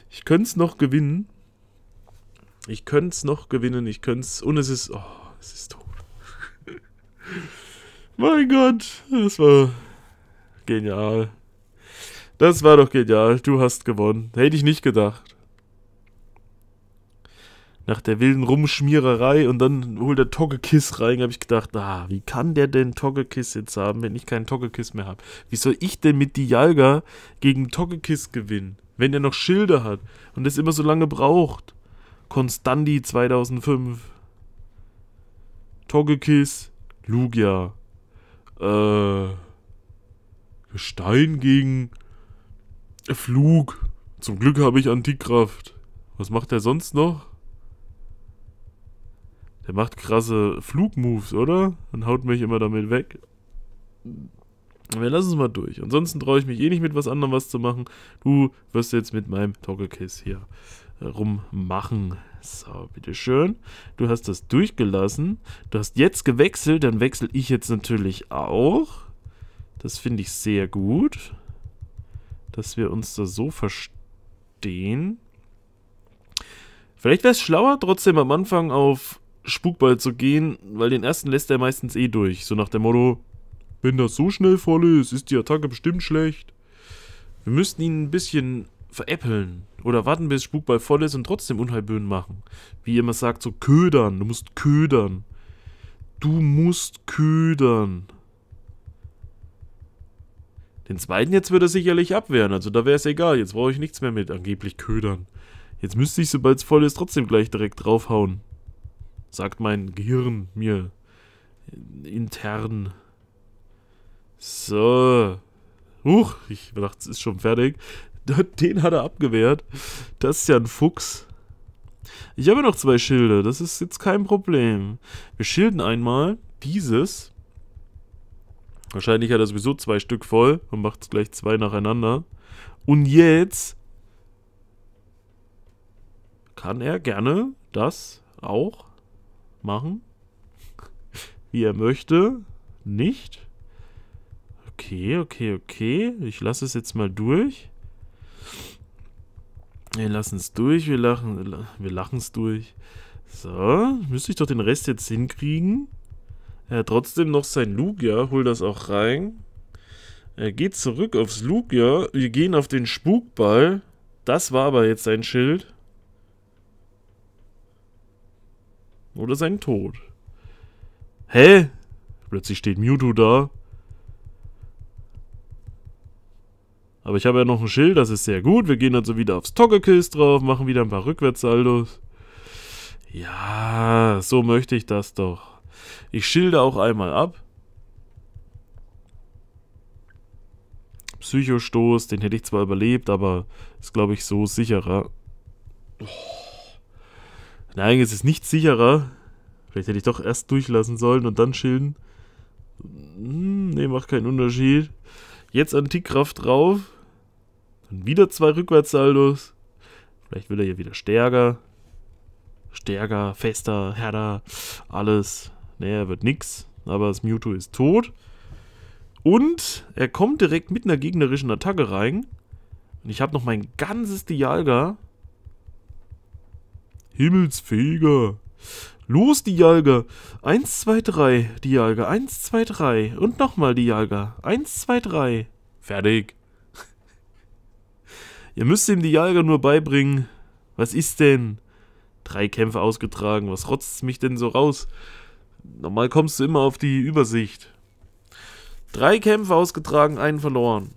Ich könnte es noch gewinnen. Ich könnte es noch gewinnen. Ich könnte es... Und es ist... Oh, es ist tot. mein Gott. Das war genial. Das war doch genial. Du hast gewonnen. Hätte ich nicht gedacht. Nach der wilden Rumschmiererei und dann holt der Toggekiss rein, habe ich gedacht, ah, wie kann der denn Toggekiss jetzt haben, wenn ich keinen Toggekiss mehr habe? Wie soll ich denn mit Dialga gegen Toggekiss gewinnen, wenn er noch Schilde hat und das immer so lange braucht? Konstandi 2005. Toggekiss, Lugia. Äh, Gestein gegen Flug. Zum Glück habe ich Antikkraft. Was macht der sonst noch? Der macht krasse Flugmoves, oder? Und haut mich immer damit weg. Wir lassen es mal durch. Ansonsten traue ich mich eh nicht mit was anderem was zu machen. Du wirst jetzt mit meinem Toggle-Case hier äh, rummachen. So, bitteschön. Du hast das durchgelassen. Du hast jetzt gewechselt, dann wechsle ich jetzt natürlich auch. Das finde ich sehr gut dass wir uns da so verstehen. Vielleicht wäre es schlauer, trotzdem am Anfang auf Spukball zu gehen, weil den ersten lässt er meistens eh durch. So nach dem Motto, wenn das so schnell voll ist, ist die Attacke bestimmt schlecht. Wir müssten ihn ein bisschen veräppeln. Oder warten, bis Spukball voll ist und trotzdem Unheilböen machen. Wie ihr immer sagt, so ködern. Du musst ködern. Du musst ködern. Den zweiten jetzt würde er sicherlich abwehren, also da wäre es egal. Jetzt brauche ich nichts mehr mit angeblich Ködern. Jetzt müsste ich, sobald es voll ist, trotzdem gleich direkt draufhauen. Sagt mein Gehirn mir. Äh, intern. So. Huch, ich dachte, es ist schon fertig. Den hat er abgewehrt. Das ist ja ein Fuchs. Ich habe noch zwei Schilde, das ist jetzt kein Problem. Wir schilden einmal dieses Wahrscheinlich hat er sowieso zwei Stück voll und macht gleich zwei nacheinander. Und jetzt kann er gerne das auch machen, wie er möchte. Nicht. Okay, okay, okay. Ich lasse es jetzt mal durch. Wir lassen es durch, wir lachen wir es durch. So, müsste ich doch den Rest jetzt hinkriegen. Er äh, hat trotzdem noch sein Lugia, hol das auch rein. Er geht zurück aufs Lugia. Wir gehen auf den Spukball. Das war aber jetzt sein Schild. Oder sein Tod. Hä? Plötzlich steht Mewtwo da. Aber ich habe ja noch ein Schild, das ist sehr gut. Wir gehen also wieder aufs Toggekiss drauf, machen wieder ein paar Rückwärtssaldos. Ja, so möchte ich das doch. Ich schilde auch einmal ab. Psychostoß, den hätte ich zwar überlebt, aber ist, glaube ich, so sicherer. Nein, es ist nicht sicherer. Vielleicht hätte ich doch erst durchlassen sollen und dann schilden. ne, macht keinen Unterschied. Jetzt Antikkraft drauf. Dann wieder zwei Rückwärtssaldos. Vielleicht will er hier wieder stärker. Stärker, fester, härter, alles naja, er wird nix. Aber das Mewtwo ist tot. Und er kommt direkt mit einer gegnerischen Attacke rein. Und ich habe noch mein ganzes Dialga. Himmelsfeger. Los, Dialga. 1, 2, 3. Dialga. 1, 2, 3. Und nochmal Dialga. 1, 2, 3. Fertig. Ihr müsst dem Dialga nur beibringen. Was ist denn? Drei Kämpfe ausgetragen. Was rotzt mich denn so raus? Normal kommst du immer auf die Übersicht. Drei Kämpfe ausgetragen, einen verloren.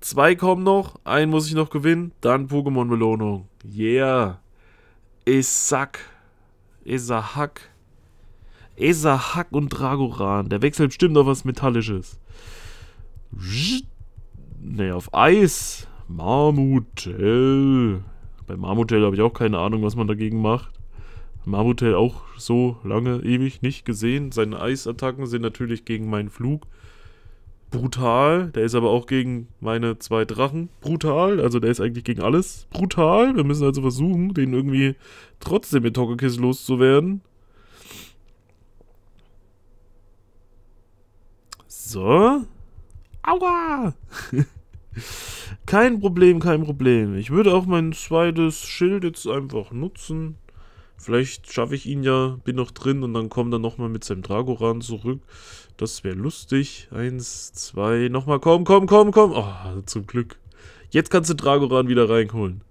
Zwei kommen noch, einen muss ich noch gewinnen, dann Pokémon-Belohnung. Yeah. Isaac. Isahak. Isahak und Dragoran. Der wechselt bestimmt auf was Metallisches. Ne, auf Eis. Marmutel. Bei Marmutel habe ich auch keine Ahnung, was man dagegen macht. Marmutel auch so lange, ewig nicht gesehen. Seine Eisattacken sind natürlich gegen meinen Flug brutal. Der ist aber auch gegen meine zwei Drachen brutal. Also der ist eigentlich gegen alles brutal. Wir müssen also versuchen, den irgendwie trotzdem mit Togekiss loszuwerden. So. Aua! kein Problem, kein Problem. Ich würde auch mein zweites Schild jetzt einfach nutzen. Vielleicht schaffe ich ihn ja, bin noch drin und dann kommt er nochmal mit seinem Dragoran zurück. Das wäre lustig. Eins, zwei, nochmal, komm, komm, komm, komm. Oh, zum Glück. Jetzt kannst du Dragoran wieder reinholen.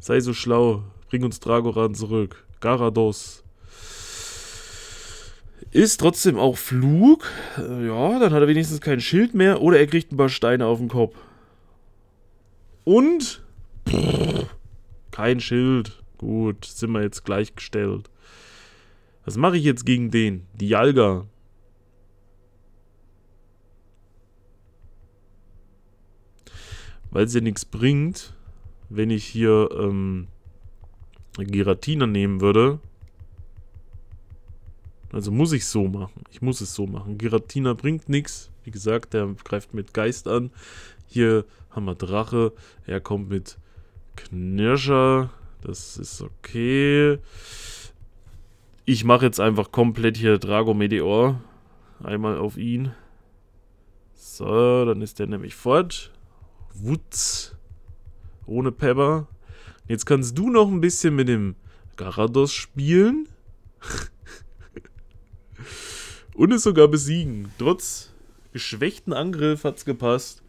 Sei so schlau, bring uns Dragoran zurück. Garados. Ist trotzdem auch Flug. Äh, ja, dann hat er wenigstens kein Schild mehr. Oder er kriegt ein paar Steine auf den Kopf. Und... Pff, kein Schild. Gut, sind wir jetzt gleichgestellt. Was mache ich jetzt gegen den? Die Jalga. Weil es ja nichts bringt, wenn ich hier ähm, Giratina nehmen würde. Also muss ich so machen. Ich muss es so machen. Giratina bringt nichts. Wie gesagt, der greift mit Geist an. Hier haben wir Drache. Er kommt mit Knirscher. Das ist okay. Ich mache jetzt einfach komplett hier Drago Meteor. Einmal auf ihn. So, dann ist der nämlich fort. Wutz. Ohne Pepper. Jetzt kannst du noch ein bisschen mit dem Garados spielen. Und es sogar besiegen. Trotz geschwächten Angriff hat es gepasst.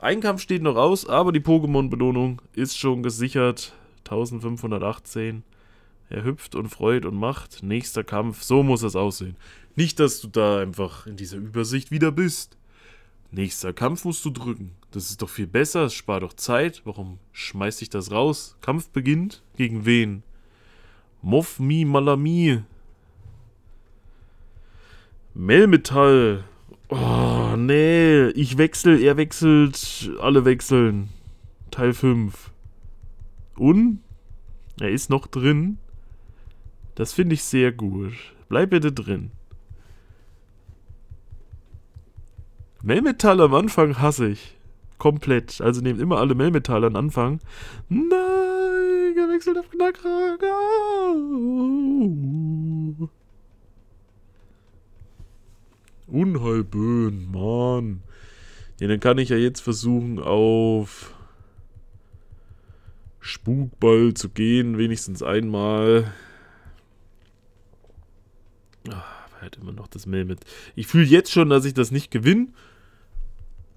Ein Kampf steht noch aus, aber die Pokémon-Belohnung ist schon gesichert. 1518. Er hüpft und freut und macht. Nächster Kampf. So muss es aussehen. Nicht, dass du da einfach in dieser Übersicht wieder bist. Nächster Kampf musst du drücken. Das ist doch viel besser. Es spart doch Zeit. Warum schmeißt dich das raus? Kampf beginnt. Gegen wen? mi Malami. Melmetall. Oh, nee. Ich wechsle, er wechselt. Alle wechseln. Teil 5 und er ist noch drin. Das finde ich sehr gut. Bleib bitte drin. Melmetal am Anfang hasse ich. Komplett. Also nehmt immer alle Melmetal an Anfang. Nein, gewechselt auf Knackrack. Unheilböen, Mann. Ja, dann kann ich ja jetzt versuchen auf Spukball zu gehen, wenigstens einmal. Ach, war halt immer noch das Mehmet. Ich fühle jetzt schon, dass ich das nicht gewinne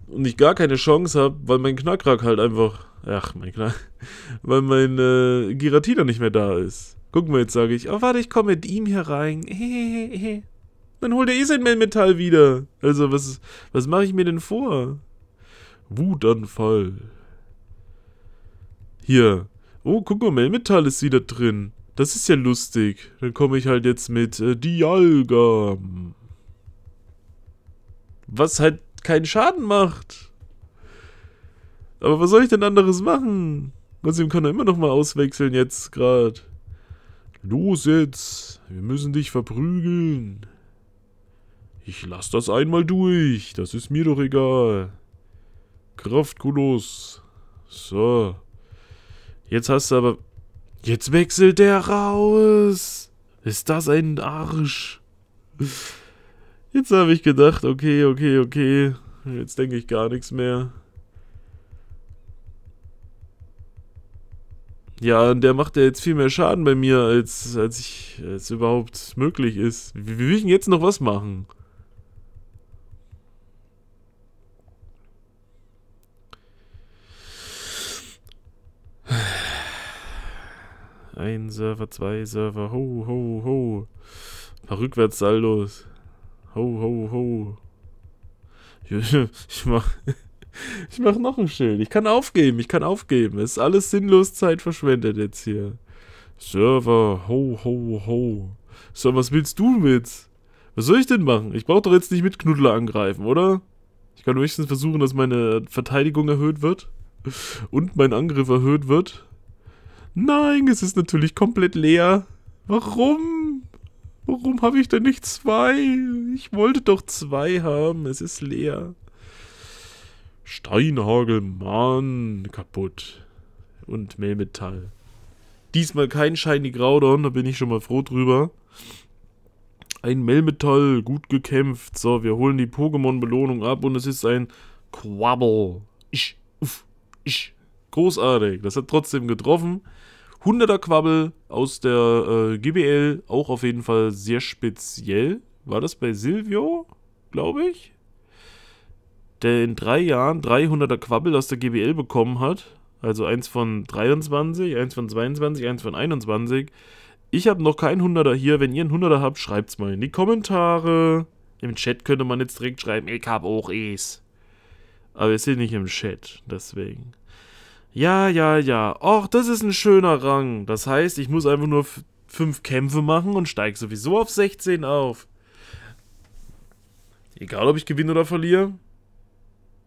und ich gar keine Chance habe, weil mein Knackrack halt einfach, ach mein Knack, weil mein äh, Giratina nicht mehr da ist. Gucken wir jetzt sage ich, oh warte, ich komme mit ihm hier rein. Dann holt er eh sein Metall wieder. Also was, was mache ich mir denn vor? Wutanfall. Hier. Oh, guck mal, Melmetall ist wieder drin. Das ist ja lustig. Dann komme ich halt jetzt mit äh, Dialgam. Was halt keinen Schaden macht. Aber was soll ich denn anderes machen? Außerdem kann er immer noch mal auswechseln jetzt gerade. Los jetzt. Wir müssen dich verprügeln. Ich lass das einmal durch. Das ist mir doch egal. Kraftkulos. So. Jetzt hast du aber... Jetzt wechselt der raus. Ist das ein Arsch? Jetzt habe ich gedacht, okay, okay, okay. Jetzt denke ich gar nichts mehr. Ja, und der macht ja jetzt viel mehr Schaden bei mir, als, als, ich, als überhaupt möglich ist. Wie, wie will ich denn jetzt noch was machen? Ein Server, zwei Server. Ho, ho, ho. Ein paar Rückwärtssaldos. Ho, ho, ho. Ich mach, ich mach noch ein Schild. Ich kann aufgeben, ich kann aufgeben. Es ist alles sinnlos Zeit verschwendet jetzt hier. Server, ho, ho, ho. So, was willst du mit? Was soll ich denn machen? Ich brauche doch jetzt nicht mit Knuddler angreifen, oder? Ich kann höchstens versuchen, dass meine Verteidigung erhöht wird. Und mein Angriff erhöht wird. Nein, es ist natürlich komplett leer. Warum? Warum habe ich denn nicht zwei? Ich wollte doch zwei haben. Es ist leer. Steinhagel, Mann, kaputt. Und Melmetall. Diesmal kein Shiny Graudon, da bin ich schon mal froh drüber. Ein Melmetall, gut gekämpft. So, wir holen die Pokémon-Belohnung ab und es ist ein Quabble. Ich, uff, ich. Großartig, das hat trotzdem getroffen. 100er-Quabbel aus der äh, GBL, auch auf jeden Fall sehr speziell. War das bei Silvio, glaube ich? Der in drei Jahren 300er-Quabbel aus der GBL bekommen hat. Also eins von 23, eins von 22, eins von 21. Ich habe noch keinen 100er hier. Wenn ihr einen 100er habt, schreibt es mal in die Kommentare. Im Chat könnte man jetzt direkt schreiben, ich habe auch es. Aber wir sind nicht im Chat, deswegen. Ja, ja, ja. Och, das ist ein schöner Rang. Das heißt, ich muss einfach nur fünf Kämpfe machen und steige sowieso auf 16 auf. Egal, ob ich gewinne oder verliere.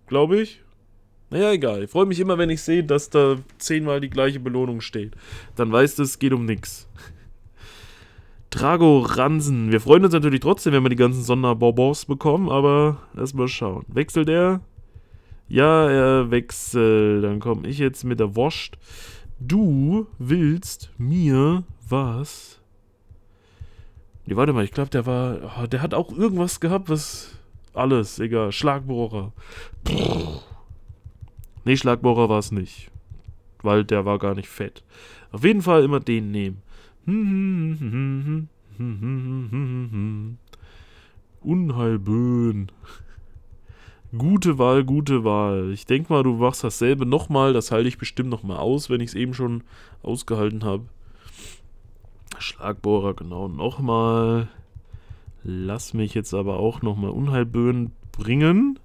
Glaube ich. Naja, egal. Ich freue mich immer, wenn ich sehe, dass da zehnmal die gleiche Belohnung steht. Dann weißt du, es geht um nichts. Drago Ransen. Wir freuen uns natürlich trotzdem, wenn wir die ganzen Sonderbonbons bekommen, aber erstmal schauen. Wechselt er? Ja, er wechselt. Dann komme ich jetzt mit der Wurst. Du willst mir was? Nee, warte mal, ich glaube, der war. Oh, der hat auch irgendwas gehabt, was. Alles, egal. Schlagbohrer. Brrr. Nee, Schlagbohrer war es nicht. Weil der war gar nicht fett. Auf jeden Fall immer den nehmen. Unheilböen. Gute Wahl, gute Wahl. Ich denke mal, du machst dasselbe nochmal. Das halte ich bestimmt nochmal aus, wenn ich es eben schon ausgehalten habe. Schlagbohrer, genau, nochmal. Lass mich jetzt aber auch nochmal Unheilböen bringen.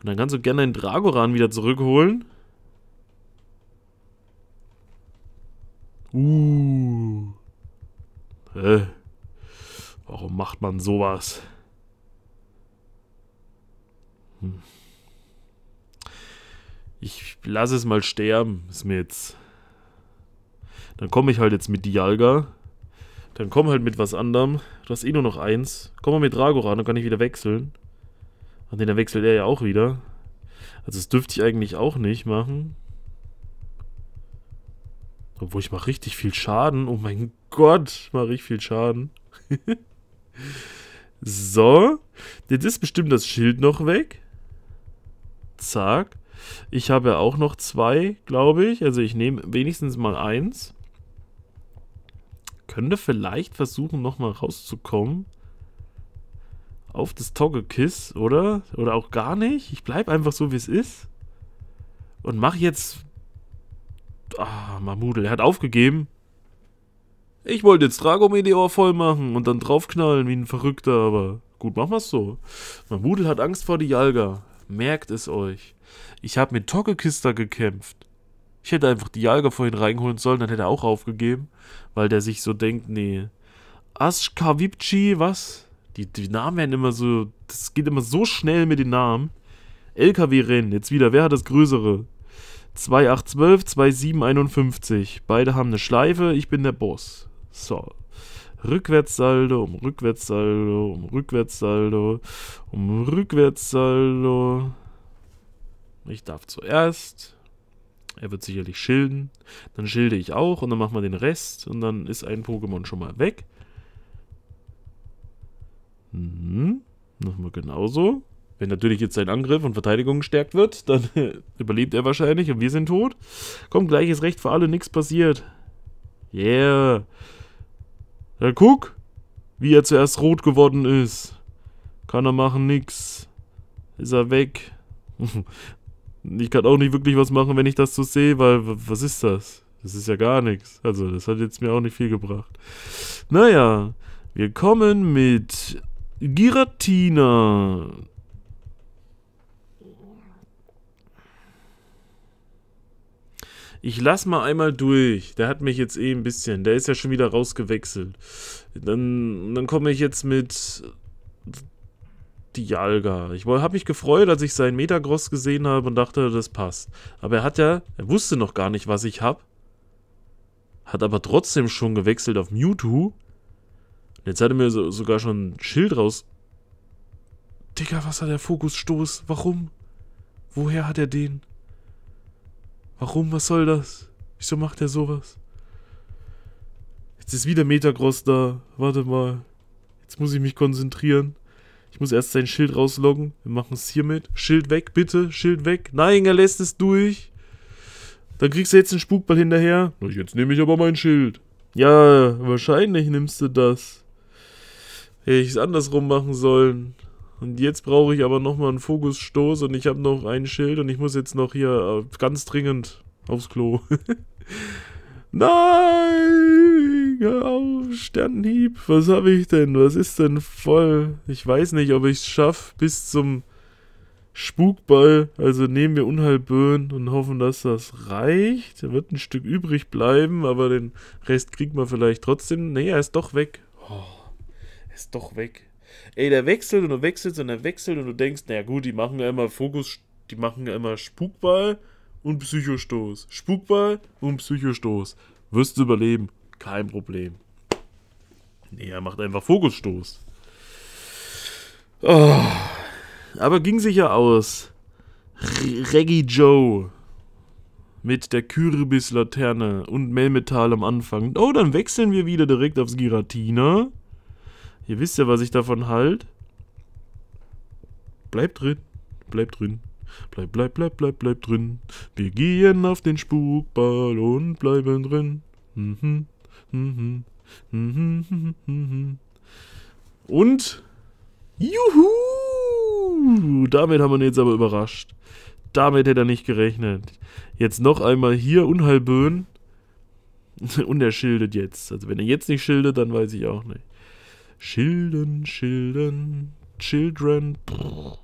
Und dann kannst du gerne deinen Dragoran wieder zurückholen. Uh. Hä? Warum macht man sowas? Hm. Ich lasse es mal sterben, ist mir jetzt. Dann komme ich halt jetzt mit Dialga. Dann komm halt mit was anderem. Du hast eh nur noch eins. Komm mal mit Dragoran, dann kann ich wieder wechseln. Und den wechselt er ja auch wieder. Also das dürfte ich eigentlich auch nicht machen. Obwohl ich mache richtig viel Schaden. Oh mein Gott, mache ich viel Schaden. so. Jetzt ist bestimmt das Schild noch weg. Zack. Ich habe auch noch zwei, glaube ich. Also ich nehme wenigstens mal eins. Könnte vielleicht versuchen, nochmal rauszukommen. Auf das Togekiss, oder? Oder auch gar nicht. Ich bleibe einfach so, wie es ist. Und mache jetzt... Ah, Mahmudel, er hat aufgegeben. Ich wollte jetzt Dragomedeor voll machen und dann draufknallen wie ein Verrückter, aber gut, machen wir es so. Mahmudel hat Angst vor die Jalga. Merkt es euch. Ich habe mit Togekister gekämpft. Ich hätte einfach die Jager vorhin reinholen sollen, dann hätte er auch aufgegeben, weil der sich so denkt, nee. Aschkawipchi, was? Die, die Namen werden immer so, das geht immer so schnell mit den Namen. LKW-Rennen, jetzt wieder, wer hat das Größere? 2812, 2751. Beide haben eine Schleife, ich bin der Boss. So, Rückwärtssaldo, um Rückwärtssaldo, um Rückwärtssaldo, um Rückwärtssaldo. Ich darf zuerst. Er wird sicherlich schilden. Dann schilde ich auch und dann machen wir den Rest und dann ist ein Pokémon schon mal weg. Mhm. Machen wir genauso. Wenn natürlich jetzt sein Angriff und Verteidigung gestärkt wird, dann überlebt er wahrscheinlich und wir sind tot. Komm, gleiches Recht für alle, nichts passiert. Yeah. Dann guck, wie er zuerst rot geworden ist. Kann er machen, nix. Ist er weg. ich kann auch nicht wirklich was machen, wenn ich das so sehe, weil was ist das? Das ist ja gar nichts. Also, das hat jetzt mir auch nicht viel gebracht. Naja, wir kommen mit Giratina. Ich lass mal einmal durch. Der hat mich jetzt eh ein bisschen. Der ist ja schon wieder rausgewechselt. Dann, dann komme ich jetzt mit Dialga. Ich habe mich gefreut, als ich seinen Metagross gesehen habe und dachte, das passt. Aber er hat ja, er wusste noch gar nicht, was ich habe. Hat aber trotzdem schon gewechselt auf Mewtwo. Jetzt hat er mir so, sogar schon ein Schild raus. Digga, was hat der Fokusstoß? Warum? Woher hat er den? Warum? Was soll das? Wieso macht er sowas? Jetzt ist wieder Metagross da. Warte mal. Jetzt muss ich mich konzentrieren. Ich muss erst sein Schild rausloggen. Wir machen es hiermit. Schild weg, bitte. Schild weg. Nein, er lässt es durch. Dann kriegst du jetzt einen Spukball hinterher. Jetzt nehme ich aber mein Schild. Ja, wahrscheinlich nimmst du das. Hätte ich es andersrum machen sollen. Und jetzt brauche ich aber nochmal einen Fokusstoß und ich habe noch ein Schild und ich muss jetzt noch hier äh, ganz dringend aufs Klo. Nein! Auf Sternenhieb! was habe ich denn? Was ist denn voll? Ich weiß nicht, ob ich es schaffe bis zum Spukball. Also nehmen wir Unheilböen und hoffen, dass das reicht. Da wird ein Stück übrig bleiben, aber den Rest kriegt man vielleicht trotzdem. Nee, er ist doch weg. Oh, er ist doch weg. Ey, der wechselt und du wechselst und er wechselt und du denkst, naja gut, die machen ja immer Fokus, die machen ja immer Spukball und Psychostoß. Spukball und Psychostoß. Wirst du überleben. Kein Problem. Nee, er macht einfach Fokusstoß. Oh, aber ging sicher aus. R Reggie Joe mit der Kürbislaterne und Melmetal am Anfang. Oh, dann wechseln wir wieder direkt aufs Giratina. Ihr wisst ja, was ich davon halt. Bleibt drin. Bleibt drin. Bleib, bleib, bleib, bleib, bleib drin. Wir gehen auf den Spukball und bleiben drin. Mhm, mhm, mhm, und Juhu! Damit haben wir ihn jetzt aber überrascht. Damit hätte er nicht gerechnet. Jetzt noch einmal hier Unheilböen. Und er schildet jetzt. Also wenn er jetzt nicht schildet, dann weiß ich auch nicht. Schilden, Schilden, Children. Brrr.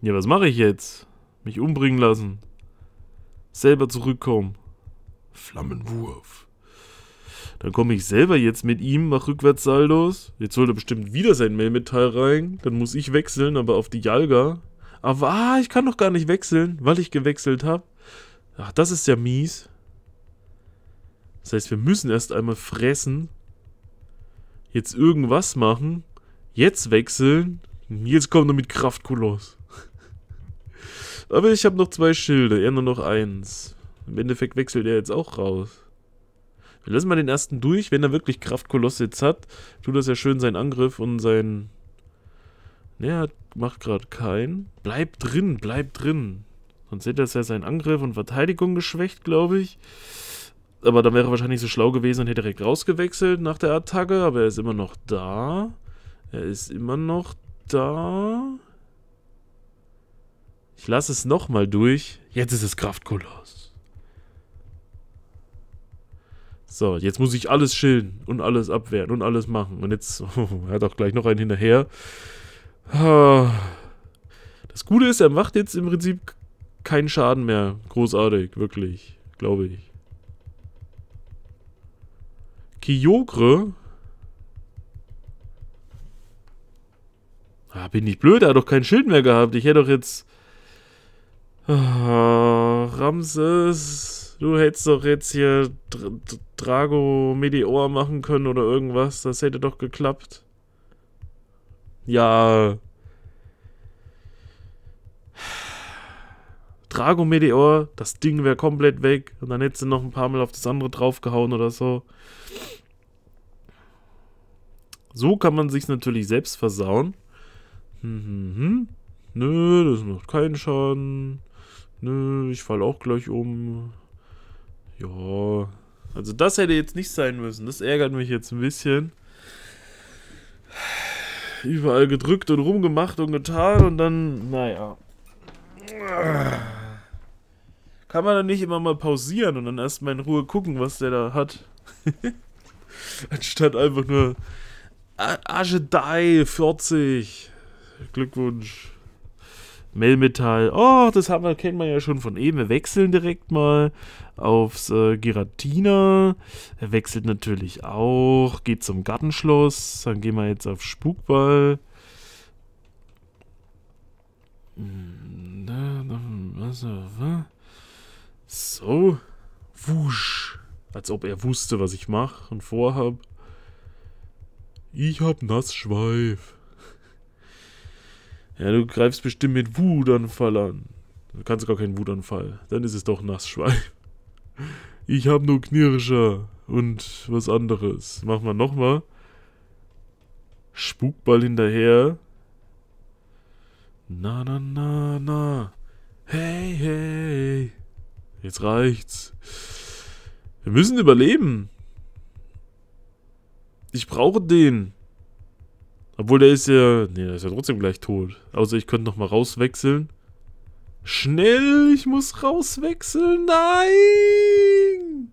Ja, was mache ich jetzt? Mich umbringen lassen. Selber zurückkommen. Flammenwurf. Dann komme ich selber jetzt mit ihm, mach Rückwärtssaldos. Jetzt holt er bestimmt wieder sein Mailmetall rein. Dann muss ich wechseln, aber auf die Jalga. Aber ah, ich kann doch gar nicht wechseln, weil ich gewechselt habe. Ach, das ist ja mies. Das heißt, wir müssen erst einmal fressen. Jetzt irgendwas machen. Jetzt wechseln. Jetzt kommt er mit Kraftkulos. Aber ich habe noch zwei Schilde. Er nur noch eins. Im Endeffekt wechselt er jetzt auch raus. Wir lassen mal den ersten durch. Wenn er wirklich Kraftkoloss jetzt hat, tut das ja schön seinen Angriff und sein... Ne, er macht gerade keinen. Bleib drin, bleib drin. Man sieht, dass er seinen Angriff und Verteidigung geschwächt, glaube ich. Aber dann wäre er wahrscheinlich so schlau gewesen und hätte direkt rausgewechselt nach der Attacke. Aber er ist immer noch da. Er ist immer noch da. Ich lasse es nochmal durch. Jetzt ist es Kraftkoloss. So, jetzt muss ich alles schilden und alles abwehren und alles machen. Und jetzt, oh, er hat auch gleich noch einen hinterher. Ah. Das Gute ist, er macht jetzt im Prinzip keinen Schaden mehr. Großartig, wirklich, glaube ich. Kyogre? Ah, bin ich blöd, er hat doch kein Schild mehr gehabt. Ich hätte doch jetzt... Ah, Ramses, du hättest doch jetzt hier Dr Drago Meteor machen können oder irgendwas. Das hätte doch geklappt. Ja, Drago Meteor, das Ding wäre komplett weg und dann hättest du noch ein paar Mal auf das andere draufgehauen oder so. So kann man sich natürlich selbst versauen. Hm, hm, hm. Nö, das macht keinen Schaden. Nö, ich falle auch gleich um. Ja. Also das hätte jetzt nicht sein müssen. Das ärgert mich jetzt ein bisschen. Überall gedrückt und rumgemacht und getan und dann, naja. Kann man dann nicht immer mal pausieren und dann erstmal in Ruhe gucken, was der da hat? Anstatt einfach nur Ajedai 40. Glückwunsch. Melmetall. Oh, das haben wir, kennen wir ja schon von eben. Wir wechseln direkt mal aufs äh, Giratina. Er wechselt natürlich auch. Geht zum Gartenschloss. Dann gehen wir jetzt auf Spukball. Hm, da, da, was, also, was? So. Wusch. Als ob er wusste, was ich mache und vorhab. Ich hab Nassschweif. Ja, du greifst bestimmt mit Wutanfall an. Du kannst gar keinen Wutanfall. Dann ist es doch Nassschweif. Ich hab nur Knirscher und was anderes. Machen wir nochmal. Spukball hinterher. Na, na, na, na. Hey, hey. Jetzt reicht's. Wir müssen überleben. Ich brauche den. Obwohl der ist ja... Nee, der ist ja trotzdem gleich tot. Außer also, ich könnte nochmal rauswechseln. Schnell, ich muss rauswechseln. Nein!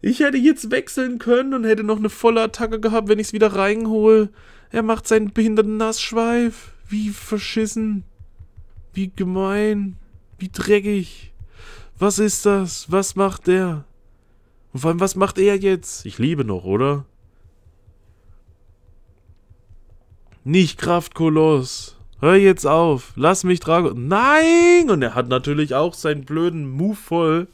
Ich hätte jetzt wechseln können und hätte noch eine volle Attacke gehabt, wenn ich es wieder reinhole. Er macht seinen behinderten Nassschweif. Wie verschissen. Wie gemein. Wie dreckig. Was ist das? Was macht der? Und vor allem, was macht er jetzt? Ich liebe noch, oder? Nicht Kraftkoloss. Hör jetzt auf. Lass mich tragen. Nein! Und er hat natürlich auch seinen blöden Move voll.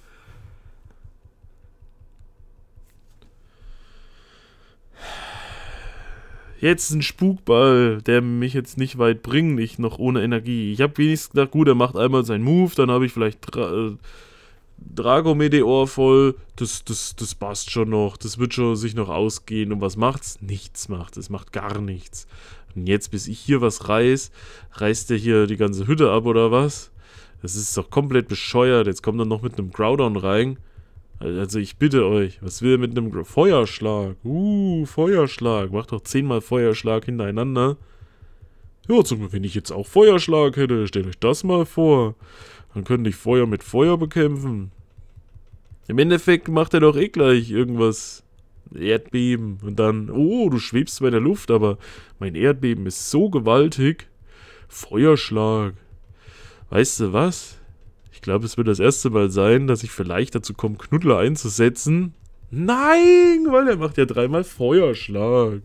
jetzt ein Spukball, der mich jetzt nicht weit bringt, nicht noch ohne Energie. Ich habe wenigstens gedacht, gut, er macht einmal seinen Move, dann habe ich vielleicht Dra äh, Drago Meteor voll. Das, das, das passt schon noch, das wird schon sich noch ausgehen. Und was macht's? Nichts macht, es macht gar nichts. Und jetzt, bis ich hier was reiß, reißt der hier die ganze Hütte ab oder was? Das ist doch komplett bescheuert. Jetzt kommt er noch mit einem Crowdown rein. Also ich bitte euch, was will mit einem Feuerschlag? Uh, Feuerschlag. Macht doch zehnmal Feuerschlag hintereinander. Ja, zum, wenn ich jetzt auch Feuerschlag hätte, stellt euch das mal vor. Dann könnte ich Feuer mit Feuer bekämpfen. Im Endeffekt macht er doch eh gleich irgendwas. Erdbeben. Und dann, oh, du schwebst bei der Luft, aber mein Erdbeben ist so gewaltig. Feuerschlag. Weißt du was? glaube, es wird das erste Mal sein, dass ich vielleicht dazu komme, Knuddler einzusetzen. Nein, weil er macht ja dreimal Feuerschlag.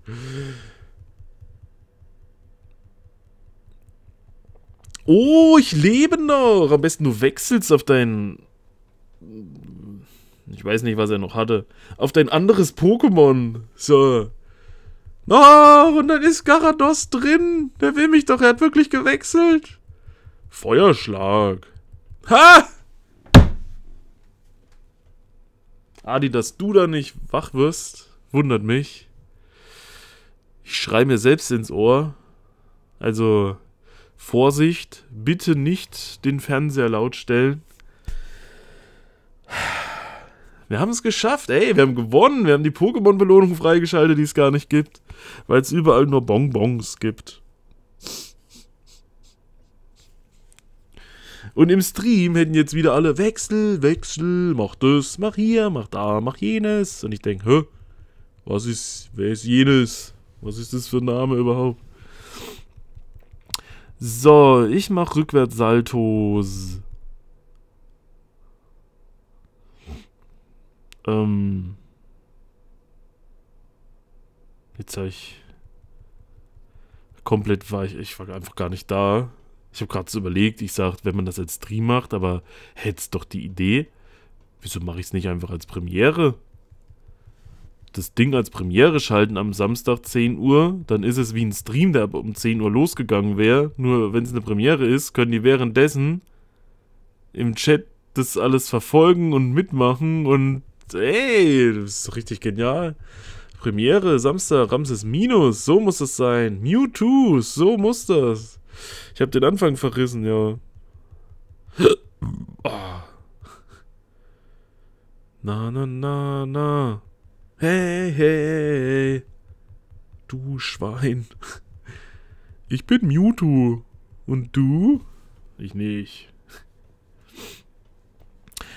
Oh, ich lebe noch. Am besten du wechselst auf dein... Ich weiß nicht, was er noch hatte. Auf dein anderes Pokémon. So. Oh, und dann ist Garados drin. Der will mich doch. Er hat wirklich gewechselt. Feuerschlag. Ha! Adi, dass du da nicht wach wirst, wundert mich. Ich schrei mir selbst ins Ohr. Also, Vorsicht, bitte nicht den Fernseher laut stellen. Wir haben es geschafft, ey, wir haben gewonnen. Wir haben die Pokémon-Belohnung freigeschaltet, die es gar nicht gibt, weil es überall nur Bonbons gibt. Und im Stream hätten jetzt wieder alle Wechsel, Wechsel, mach das, mach hier, mach da, mach jenes. Und ich denke, hä? Was ist, wer ist jenes? Was ist das für ein Name überhaupt? So, ich mach Rückwärtssaltos. Ähm. Jetzt habe ich komplett weich. Ich war einfach gar nicht da. Ich habe gerade so überlegt, ich sage, wenn man das als Stream macht, aber hättest es doch die Idee, wieso mache ich es nicht einfach als Premiere? Das Ding als Premiere schalten am Samstag 10 Uhr, dann ist es wie ein Stream, der um 10 Uhr losgegangen wäre. Nur wenn es eine Premiere ist, können die währenddessen im Chat das alles verfolgen und mitmachen und ey, das ist doch richtig genial. Premiere, Samstag, Ramses Minus, so muss das sein. Mewtwo, so muss das. Ich habe den Anfang verrissen, ja. Oh. Na, na, na, na. Hey, hey, hey. Du Schwein. Ich bin Mewtwo. Und du? Ich nicht.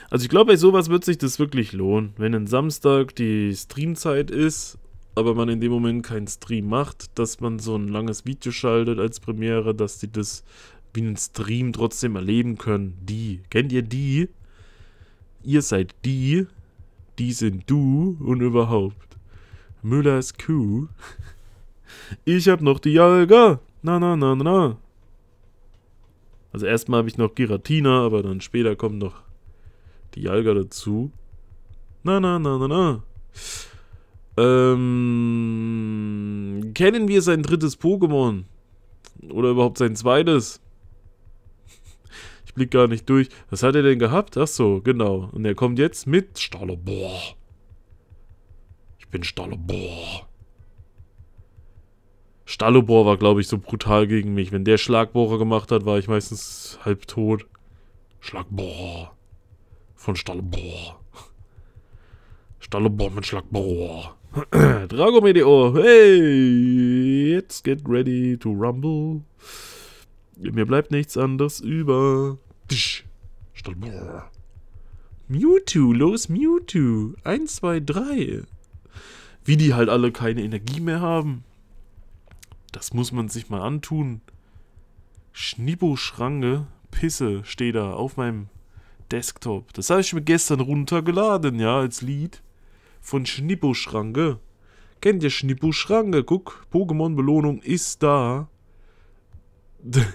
Also ich glaube, bei sowas wird sich das wirklich lohnen. Wenn ein Samstag die Streamzeit ist aber man in dem Moment keinen Stream macht, dass man so ein langes Video schaltet als Premiere, dass die das wie einen Stream trotzdem erleben können. Die. Kennt ihr die? Ihr seid die, die sind du und überhaupt. Müller ist Kuh. Ich hab noch die Jalga. Na, na, na, na, na. Also erstmal habe ich noch Giratina, aber dann später kommt noch die Jalga dazu. Na, na, na, na, na. Ähm, kennen wir sein drittes Pokémon? Oder überhaupt sein zweites? ich blick gar nicht durch. Was hat er denn gehabt? Ach so, genau. Und er kommt jetzt mit Stalobor. Ich bin Stalobor. Stalobor war, glaube ich, so brutal gegen mich. Wenn der Schlagbohrer gemacht hat, war ich meistens halb tot. Schlagbohrer. Von Stalobor. Stalobor mit Schlagbohrer. Dragomedeo, hey, jetzt get ready to rumble. Mir bleibt nichts anderes über. Mewtwo, los Mewtwo. 1, 2, 3. Wie die halt alle keine Energie mehr haben. Das muss man sich mal antun. Schnibo-Schrange, Pisse steht da auf meinem Desktop. Das habe ich mir gestern runtergeladen, ja, als Lied von Schnippuschranke. Kennt ihr Schnippuschranke? Guck, Pokémon-Belohnung ist da.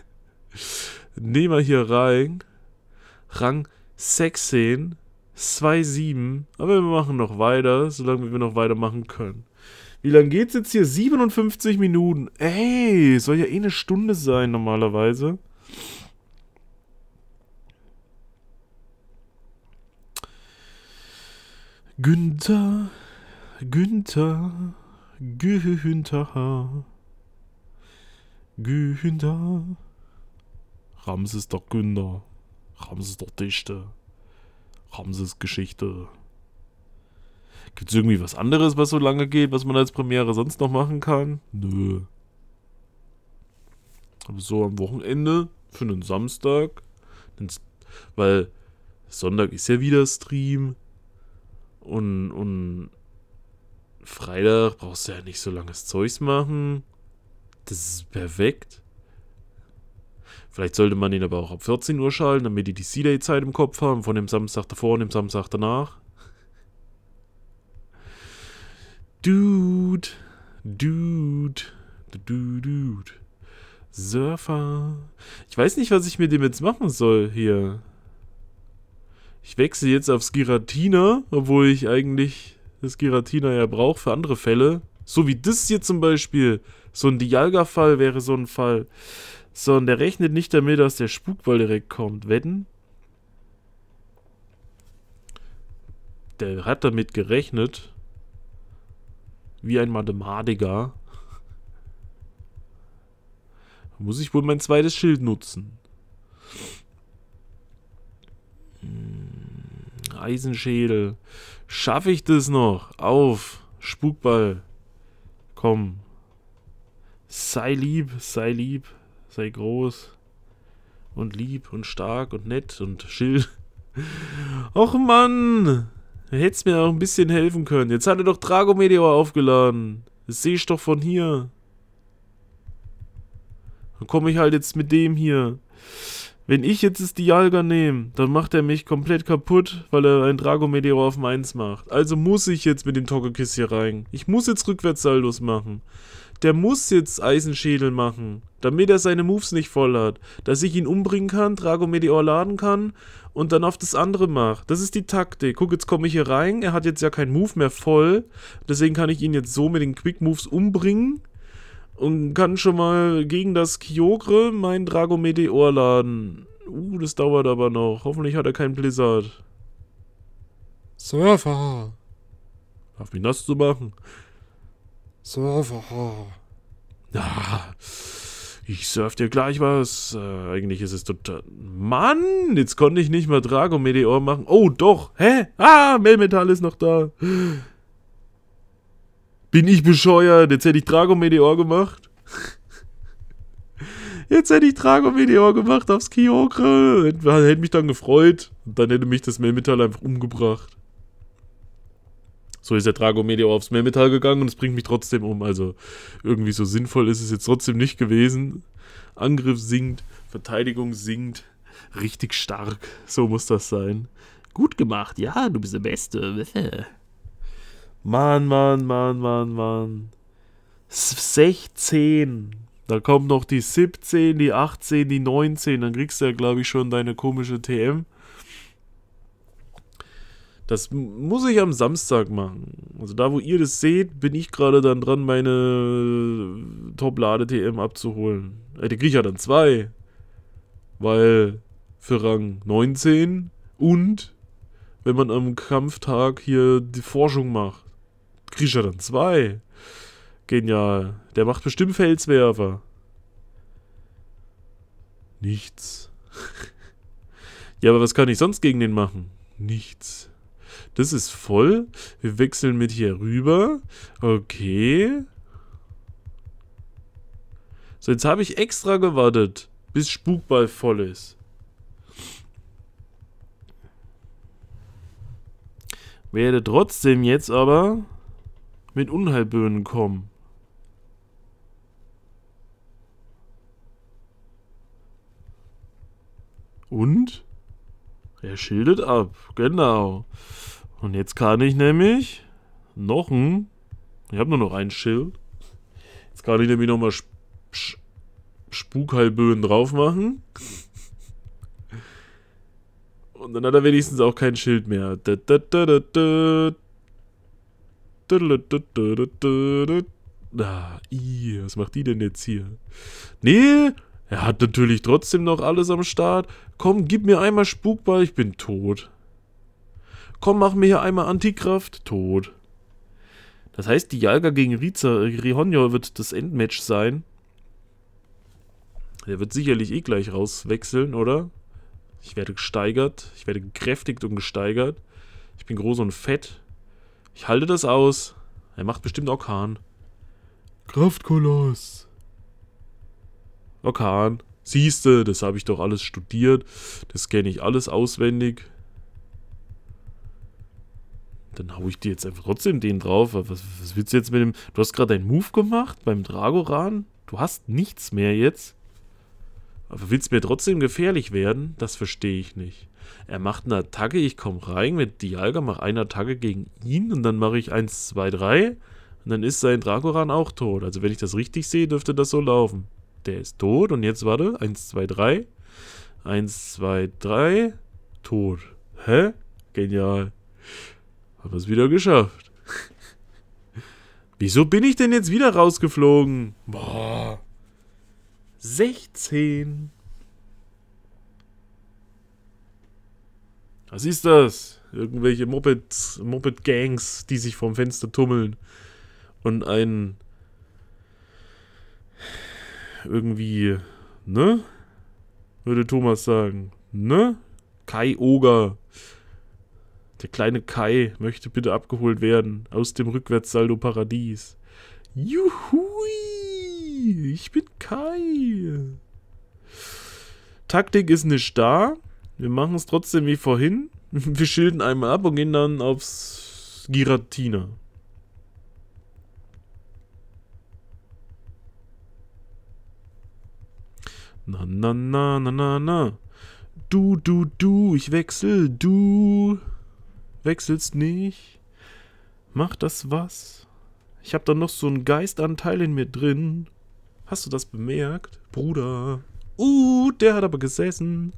Nehmen wir hier rein. Rang 16, 2,7. Aber wir machen noch weiter, solange wir noch weitermachen können. Wie lange geht's jetzt hier? 57 Minuten. Ey, soll ja eh eine Stunde sein normalerweise. Günther, Günther, Günther, Günther. Ramses doch Günther, Ramses doch Dichte, Ramses Geschichte. Gibt es irgendwie was anderes, was so lange geht, was man als Premiere sonst noch machen kann? Nö. Aber so am Wochenende für einen Samstag, weil Sonntag ist ja wieder Stream. Und, und Freitag brauchst du ja nicht so langes Zeugs machen. Das ist perfekt. Vielleicht sollte man ihn aber auch ab 14 Uhr schalten, damit die die C-Day-Zeit im Kopf haben, von dem Samstag davor und dem Samstag danach. Dude, Dude, Dude, Dude. Surfer. Ich weiß nicht, was ich mit dem jetzt machen soll hier. Ich wechsle jetzt aufs Giratina, obwohl ich eigentlich das Giratina ja brauche für andere Fälle. So wie das hier zum Beispiel. So ein Dialga-Fall wäre so ein Fall. So, und der rechnet nicht damit, dass der Spukball direkt kommt. Wetten? Der hat damit gerechnet. Wie ein Mathematiker. Muss ich wohl mein zweites Schild nutzen. Eisenschädel. Schaffe ich das noch? Auf. Spukball. Komm. Sei lieb, sei lieb, sei groß. Und lieb und stark und nett und Schild. Och Mann! Hätt's mir auch ein bisschen helfen können. Jetzt hat er doch Drago Meteor aufgeladen. Das sehe ich doch von hier. Dann komme ich halt jetzt mit dem hier. Wenn ich jetzt das Dialga nehme, dann macht er mich komplett kaputt, weil er ein Drago Meteor auf meins macht. Also muss ich jetzt mit dem Togekiss hier rein. Ich muss jetzt Rückwärtssaldos machen. Der muss jetzt Eisenschädel machen, damit er seine Moves nicht voll hat. Dass ich ihn umbringen kann, Drago Meteor laden kann und dann auf das andere mache. Das ist die Taktik. Guck, jetzt komme ich hier rein. Er hat jetzt ja keinen Move mehr voll. Deswegen kann ich ihn jetzt so mit den Quick Moves umbringen und kann schon mal gegen das Kyogre meinen Dragometeor laden. Uh, das dauert aber noch. Hoffentlich hat er keinen Blizzard. Surfer. Darf mich nass zu machen. Surfer. Ah, ich surf dir gleich was. Äh, eigentlich ist es total... Mann, jetzt konnte ich nicht mal Dragometeor machen. Oh, doch. Hä? Ah, Melmetal ist noch da. Bin ich bescheuert? Jetzt hätte ich Drago Meteor gemacht. Jetzt hätte ich Drago Meteor gemacht aufs Kyogre. Hätte mich dann gefreut. Und dann hätte mich das Melmetal einfach umgebracht. So ist der Drago Meteor aufs Melmetal gegangen und es bringt mich trotzdem um. Also irgendwie so sinnvoll ist es jetzt trotzdem nicht gewesen. Angriff sinkt, Verteidigung sinkt. Richtig stark. So muss das sein. Gut gemacht. Ja, du bist der Beste. Mann, Mann, Mann, Mann, Mann. 16. Da kommt noch die 17, die 18, die 19. Dann kriegst du ja, glaube ich, schon deine komische TM. Das muss ich am Samstag machen. Also da, wo ihr das seht, bin ich gerade dann dran, meine äh, Top-Lade-TM abzuholen. Äh, die kriege ich ja dann zwei. Weil für Rang 19 und wenn man am Kampftag hier die Forschung macht kriegst ja dann zwei. Genial. Der macht bestimmt Felswerfer. Nichts. ja, aber was kann ich sonst gegen den machen? Nichts. Das ist voll. Wir wechseln mit hier rüber. Okay. So, jetzt habe ich extra gewartet, bis Spukball voll ist. Werde trotzdem jetzt aber mit Unheilböen kommen. Und? Er schildert ab, genau. Und jetzt kann ich nämlich noch ein... Ich habe nur noch ein Schild. Jetzt kann ich nämlich nochmal Sp Sp Spukheilböen drauf machen. Und dann hat er wenigstens auch kein Schild mehr. Da, da, Da, da, da, na, was macht die denn jetzt hier? Nee, er hat natürlich trotzdem noch alles am Start. Komm, gib mir einmal Spukball, ich bin tot. Komm, mach mir hier einmal Antikraft, tot. Das heißt, die Jalga gegen Riza, Rihonja wird das Endmatch sein. Der wird sicherlich eh gleich rauswechseln, oder? Ich werde gesteigert, ich werde gekräftigt und gesteigert. Ich bin groß und fett. Ich halte das aus. Er macht bestimmt Orkan. Kraftkoloss. Orkan. Siehste, das habe ich doch alles studiert. Das kenne ich alles auswendig. Dann hau ich dir jetzt einfach trotzdem den drauf. Was, was willst du jetzt mit dem... Du hast gerade einen Move gemacht beim Dragoran. Du hast nichts mehr jetzt. Aber willst du mir trotzdem gefährlich werden? Das verstehe ich nicht. Er macht eine Attacke, ich komme rein mit Dialga, mache eine Attacke gegen ihn und dann mache ich 1, 2, 3 und dann ist sein Dragoran auch tot. Also wenn ich das richtig sehe, dürfte das so laufen. Der ist tot und jetzt warte, 1, 2, 3. 1, 2, 3, tot. Hä? Genial. Haben wir es wieder geschafft. Wieso bin ich denn jetzt wieder rausgeflogen? Boah. 16. Was ist das? Irgendwelche Mopeds, Moped-Gangs, die sich vorm Fenster tummeln. Und ein. Irgendwie. Ne? Würde Thomas sagen. Ne? Kai Oger. Der kleine Kai möchte bitte abgeholt werden aus dem Rückwärtssaldo Paradies. Juhui! Ich bin Kai! Taktik ist nicht da. Wir machen es trotzdem wie vorhin. Wir schilden einmal ab und gehen dann aufs Giratina. Na, na, na, na, na, na. Du, du, du, ich wechsel, du. Wechselst nicht. Mach das was? Ich hab da noch so einen Geistanteil in mir drin. Hast du das bemerkt? Bruder. Uh, der hat aber gesessen.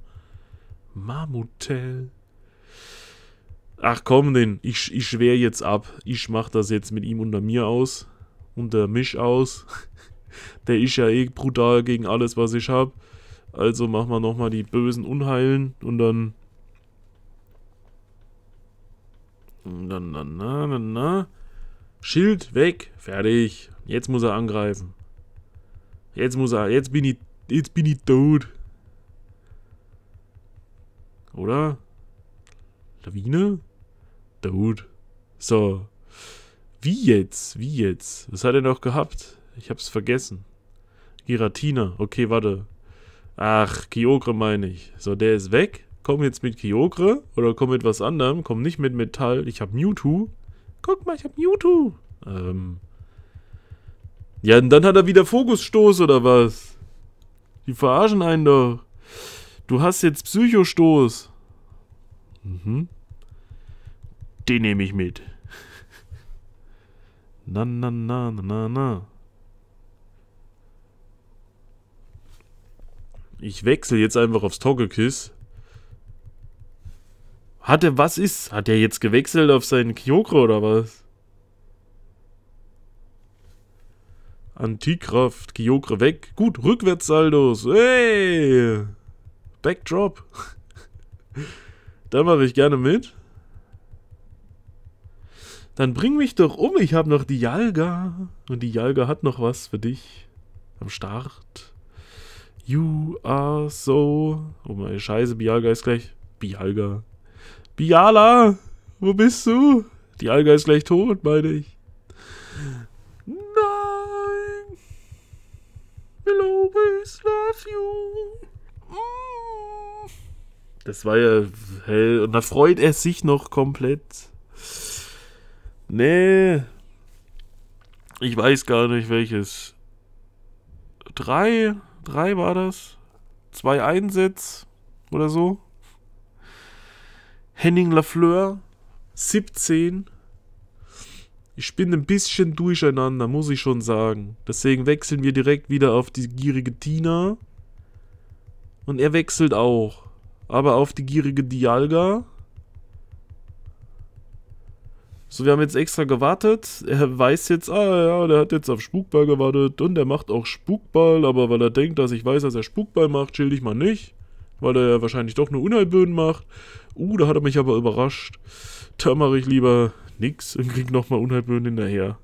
Marmutell. Ach komm denn, ich, ich schwör jetzt ab. Ich mach das jetzt mit ihm unter mir aus. Unter mich aus. Der ist ja eh brutal gegen alles, was ich hab. Also machen wir nochmal die bösen Unheilen und dann... Na, na, na, na, na. Schild weg. Fertig. Jetzt muss er angreifen. Jetzt muss er. Jetzt bin ich. Jetzt bin ich tot oder? Lawine? Dude. So. Wie jetzt? Wie jetzt? Was hat er noch gehabt? Ich hab's vergessen. Giratina. Okay, warte. Ach, Kyogre meine ich. So, der ist weg. Komm jetzt mit Kyogre oder komm mit was anderem. Komm nicht mit Metall. Ich hab Mewtwo. Guck mal, ich hab Mewtwo. Ähm. Ja, und dann hat er wieder Fokusstoß oder was? Die verarschen einen doch. Du hast jetzt Psychostoß. Mhm. Den nehme ich mit. na, na, na, na, na. Ich wechsle jetzt einfach aufs Togekiss. Hat er, was ist? Hat er jetzt gewechselt auf seinen Kyokro oder was? Antikraft, Kyokre weg. Gut, Rückwärtssaldos. Hey! Backdrop. Da mache ich gerne mit. Dann bring mich doch um, ich habe noch die Jalga. Und die Jalga hat noch was für dich. Am Start. You are so... Oh meine Scheiße, Bialga ist gleich... Bialga. Biala, wo bist du? Die Alga ist gleich tot, meine ich. Nein. Will always love you. Mm. Das war ja hell. Und da freut er sich noch komplett. Nee. Ich weiß gar nicht welches. Drei? Drei war das? Zwei Einsätze. oder so? Henning Lafleur, 17. Ich bin ein bisschen durcheinander, muss ich schon sagen. Deswegen wechseln wir direkt wieder auf die gierige Tina. Und er wechselt auch. Aber auf die gierige Dialga. So, wir haben jetzt extra gewartet. Er weiß jetzt, ah ja, der hat jetzt auf Spukball gewartet und er macht auch Spukball, aber weil er denkt, dass ich weiß, dass er Spukball macht, schilde ich mal nicht. Weil er ja wahrscheinlich doch nur Unheilböden macht. Uh, da hat er mich aber überrascht. Da mache ich lieber nix und krieg nochmal Unheilböden hinterher.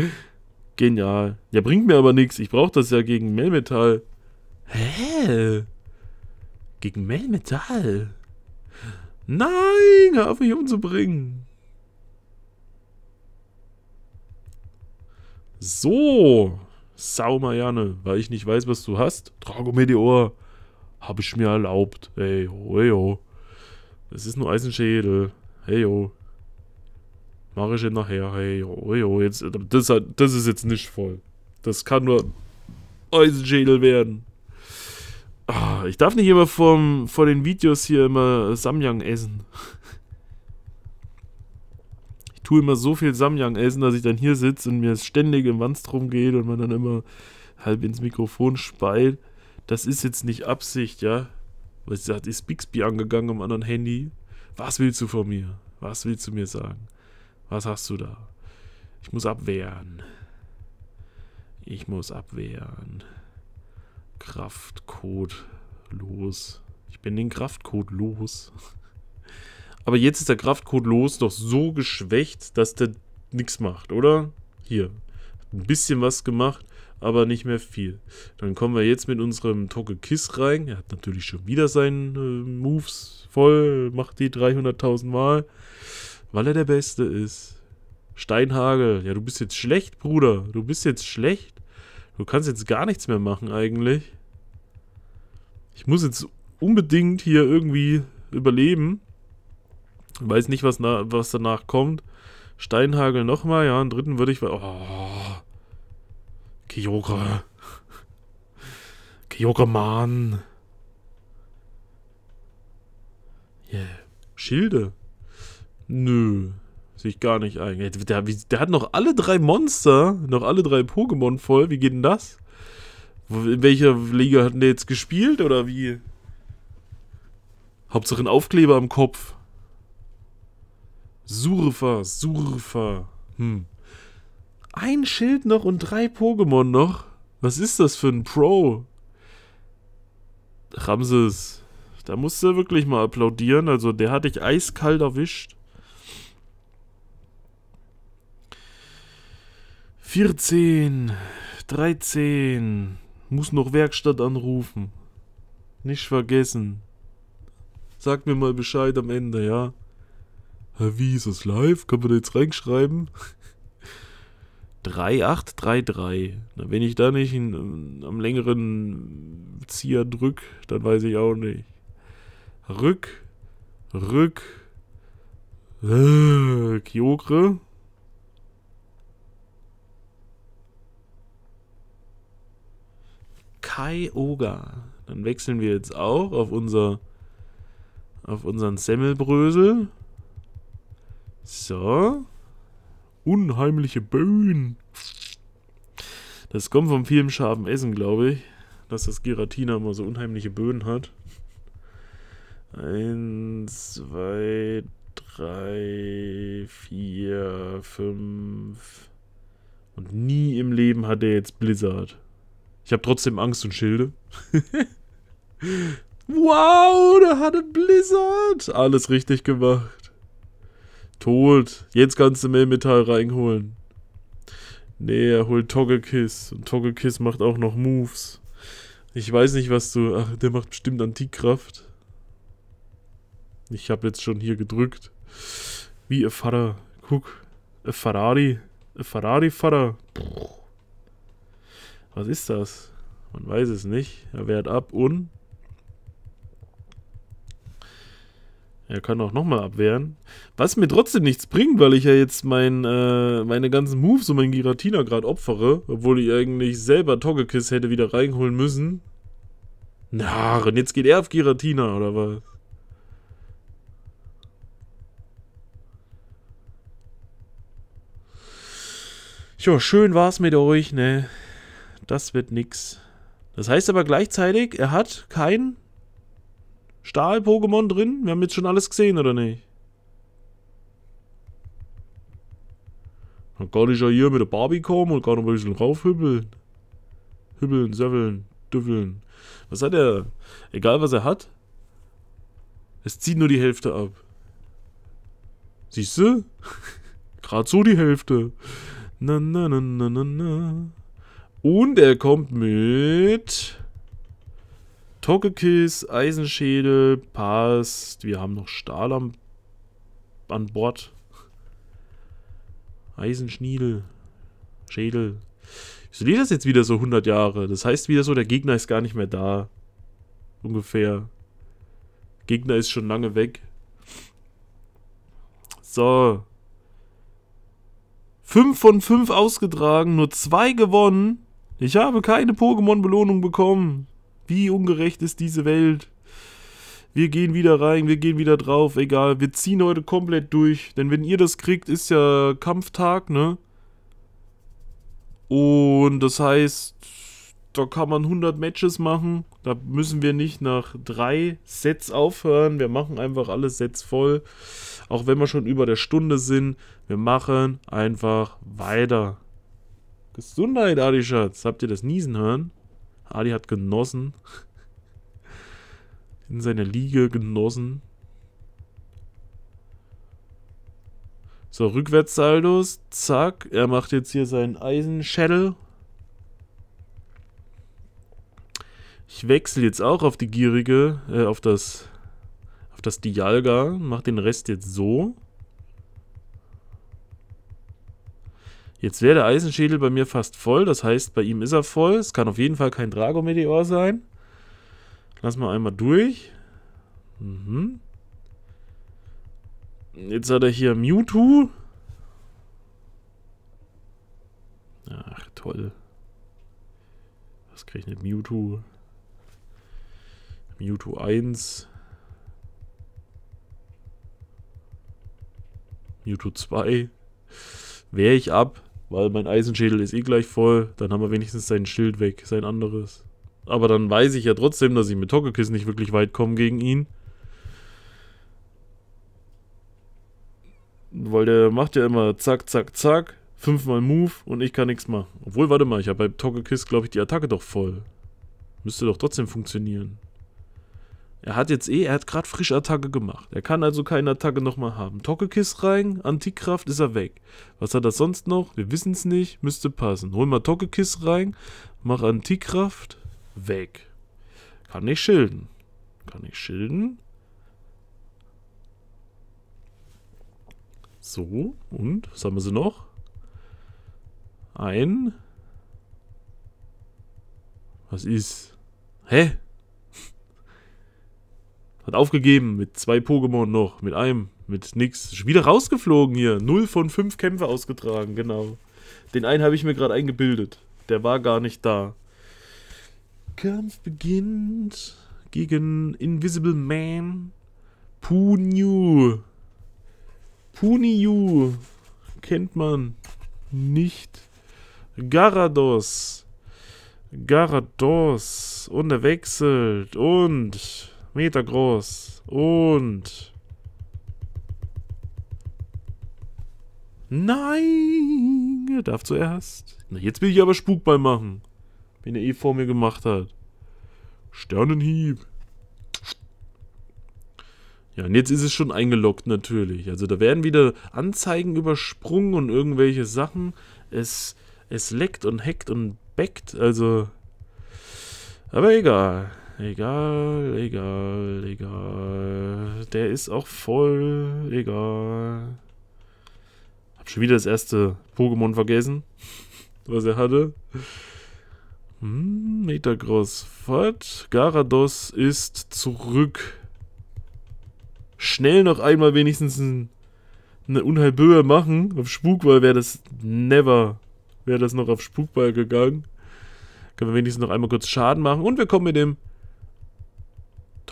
Genial. Ja, bringt mir aber nichts. Ich brauche das ja gegen Melmetal. Hä? Gegen Melmetall? Nein, hör auf mich umzubringen. So, Sau Marianne, weil ich nicht weiß, was du hast. Dragometeor. Hab ich mir erlaubt. Ey, ojo. Es ist nur Eisenschädel. Hey, yo. Mach ich ihn nachher. Hey, ojo. Jetzt, das, das ist jetzt nicht voll. Das kann nur Eisenschädel werden. Oh, ich darf nicht immer vom, vor den Videos hier immer Samyang essen. Ich tue immer so viel Samyang essen, dass ich dann hier sitze und mir ständig im Wanst geht und man dann immer halb ins Mikrofon speilt. Das ist jetzt nicht Absicht, ja. Weil sie sagt, ist Bixby angegangen am anderen Handy. Was willst du von mir? Was willst du mir sagen? Was hast du da? Ich muss abwehren. Ich muss abwehren. Kraftcode los. Ich bin den Kraftcode los. Aber jetzt ist der Kraftcode los doch so geschwächt, dass der nichts macht, oder? Hier. Ein bisschen was gemacht, aber nicht mehr viel. Dann kommen wir jetzt mit unserem Kiss rein. Er hat natürlich schon wieder seinen äh, Moves voll, macht die 300.000 Mal, weil er der Beste ist. Steinhagel, ja, du bist jetzt schlecht, Bruder. Du bist jetzt schlecht. Du kannst jetzt gar nichts mehr machen eigentlich. Ich muss jetzt unbedingt hier irgendwie überleben. weiß nicht, was, was danach kommt. Steinhagel nochmal, ja, einen dritten würde ich... Oh, Kyogre. Kyogre, Mann. Yeah. Schilde. Nö. Sehe gar nicht ein. Der, der, hat noch alle drei Monster, noch alle drei Pokémon voll. Wie geht denn das? In welcher Liga hat denn der jetzt gespielt oder wie? Hauptsache ein Aufkleber am Kopf. Surfer, Surfer. Hm. Ein Schild noch und drei Pokémon noch. Was ist das für ein Pro? Ramses, da musst du wirklich mal applaudieren. Also, der hat dich eiskalt erwischt. 14, 13. Muss noch Werkstatt anrufen. Nicht vergessen. Sag mir mal Bescheid am Ende, ja? Wie ist es live? Kann man da jetzt reinschreiben? 3833. Wenn ich da nicht in, ähm, am längeren Zieher drück, dann weiß ich auch nicht. Rück, Rück, äh, Kyokre. Kai-Oga. Dann wechseln wir jetzt auch auf, unser, auf unseren Semmelbrösel. So. Unheimliche Böen. Das kommt vom vielen scharfen Essen, glaube ich. Dass das Giratina immer so unheimliche Böen hat. Eins, zwei, drei, vier, fünf. Und nie im Leben hat er jetzt Blizzard. Ich habe trotzdem Angst und Schilde. wow, der hat einen Blizzard. Alles richtig gemacht. Tod. Jetzt kannst du mehr Metall reinholen. Nee, er holt Togekiss. Und Togekiss macht auch noch Moves. Ich weiß nicht, was du... Ach, der macht bestimmt Antikkraft. Ich habe jetzt schon hier gedrückt. Wie ein äh, Vater. Guck. Ein äh, Ferrari. Ein äh, Ferrari-Fahrer. vater was ist das? Man weiß es nicht. Er wehrt ab und... Er kann auch nochmal abwehren. Was mir trotzdem nichts bringt, weil ich ja jetzt mein, äh, meine ganzen Moves und meinen Giratina gerade opfere. Obwohl ich eigentlich selber Togekiss hätte wieder reinholen müssen. Na, und jetzt geht er auf Giratina, oder was? Tja, schön war's mit euch, ne? Das wird nix. Das heißt aber gleichzeitig, er hat kein Stahl-Pokémon drin. Wir haben jetzt schon alles gesehen, oder nicht? Dann kann ich ja hier mit der Barbie kommen und kann ein bisschen raufhübbeln. Hübbeln, säffeln, düffeln. Was hat er? Egal was er hat. Es zieht nur die Hälfte ab. Siehst du? Gerade so die Hälfte. Na na na na na na. Und er kommt mit... Togekiss, Eisenschädel, passt. Wir haben noch Stahl am, an Bord. Eisenschniedel, Schädel. Wieso geht das jetzt wieder so 100 Jahre? Das heißt wieder so, der Gegner ist gar nicht mehr da. Ungefähr. Gegner ist schon lange weg. So. 5 von 5 ausgetragen, nur 2 gewonnen. Ich habe keine Pokémon-Belohnung bekommen. Wie ungerecht ist diese Welt? Wir gehen wieder rein, wir gehen wieder drauf, egal. Wir ziehen heute komplett durch. Denn wenn ihr das kriegt, ist ja Kampftag, ne? Und das heißt, da kann man 100 Matches machen. Da müssen wir nicht nach drei Sets aufhören. Wir machen einfach alle Sets voll. Auch wenn wir schon über der Stunde sind. Wir machen einfach weiter. Gesundheit, Adi Schatz. Habt ihr das Niesen hören? Adi hat genossen. In seiner Liege genossen. So, Rückwärtssaldos. Zack. Er macht jetzt hier seinen Eisenschädel. Ich wechsle jetzt auch auf die gierige, äh, auf das, auf das Dialga. Mach den Rest jetzt so. Jetzt wäre der Eisenschädel bei mir fast voll, das heißt, bei ihm ist er voll. Es kann auf jeden Fall kein Drago-Meteor sein. Lass mal einmal durch. Mhm. Jetzt hat er hier Mewtwo. Ach, toll. Was kriege ich denn? Mewtwo. Mewtwo 1. Mewtwo 2. Wehr ich ab weil mein Eisenschädel ist eh gleich voll, dann haben wir wenigstens sein Schild weg, sein anderes. Aber dann weiß ich ja trotzdem, dass ich mit Togekiss nicht wirklich weit komme gegen ihn. Weil der macht ja immer zack, zack, zack, fünfmal Move und ich kann nichts machen. Obwohl, warte mal, ich habe bei Togekiss, glaube ich, die Attacke doch voll. Müsste doch trotzdem funktionieren. Er hat jetzt eh, er hat gerade frische Attacke gemacht. Er kann also keine Attacke nochmal haben. Tockekiss rein, Antikraft ist er weg. Was hat er sonst noch? Wir wissen es nicht, müsste passen. Hol mal Tockekiss rein, mach Antikraft, weg. Kann nicht schilden. Kann nicht schilden. So, und? Was haben wir sie noch? Ein. Was ist? Hä? Hat aufgegeben mit zwei Pokémon noch, mit einem, mit nix. wieder rausgeflogen hier. Null von fünf Kämpfe ausgetragen, genau. Den einen habe ich mir gerade eingebildet. Der war gar nicht da. Kampf beginnt gegen Invisible Man. Puniu. Puniu. Kennt man nicht. Garados. Garados. Und er wechselt. Und Meter groß. Und... Nein, er darf zuerst. Na, jetzt will ich aber Spukball machen. Wenn er eh vor mir gemacht hat. Sternenhieb. Ja, und jetzt ist es schon eingeloggt natürlich. Also da werden wieder Anzeigen übersprungen und irgendwelche Sachen. Es, es leckt und hackt und beckt. Also, aber egal. Egal, egal, egal. Der ist auch voll. Egal. Hab schon wieder das erste Pokémon vergessen, was er hatte. Hm, Metagross. Was? Garados ist zurück. Schnell noch einmal wenigstens ein, eine Unheilböe machen. Auf Spukball wäre das never. Wäre das noch auf Spukball gegangen. Können wir wenigstens noch einmal kurz Schaden machen. Und wir kommen mit dem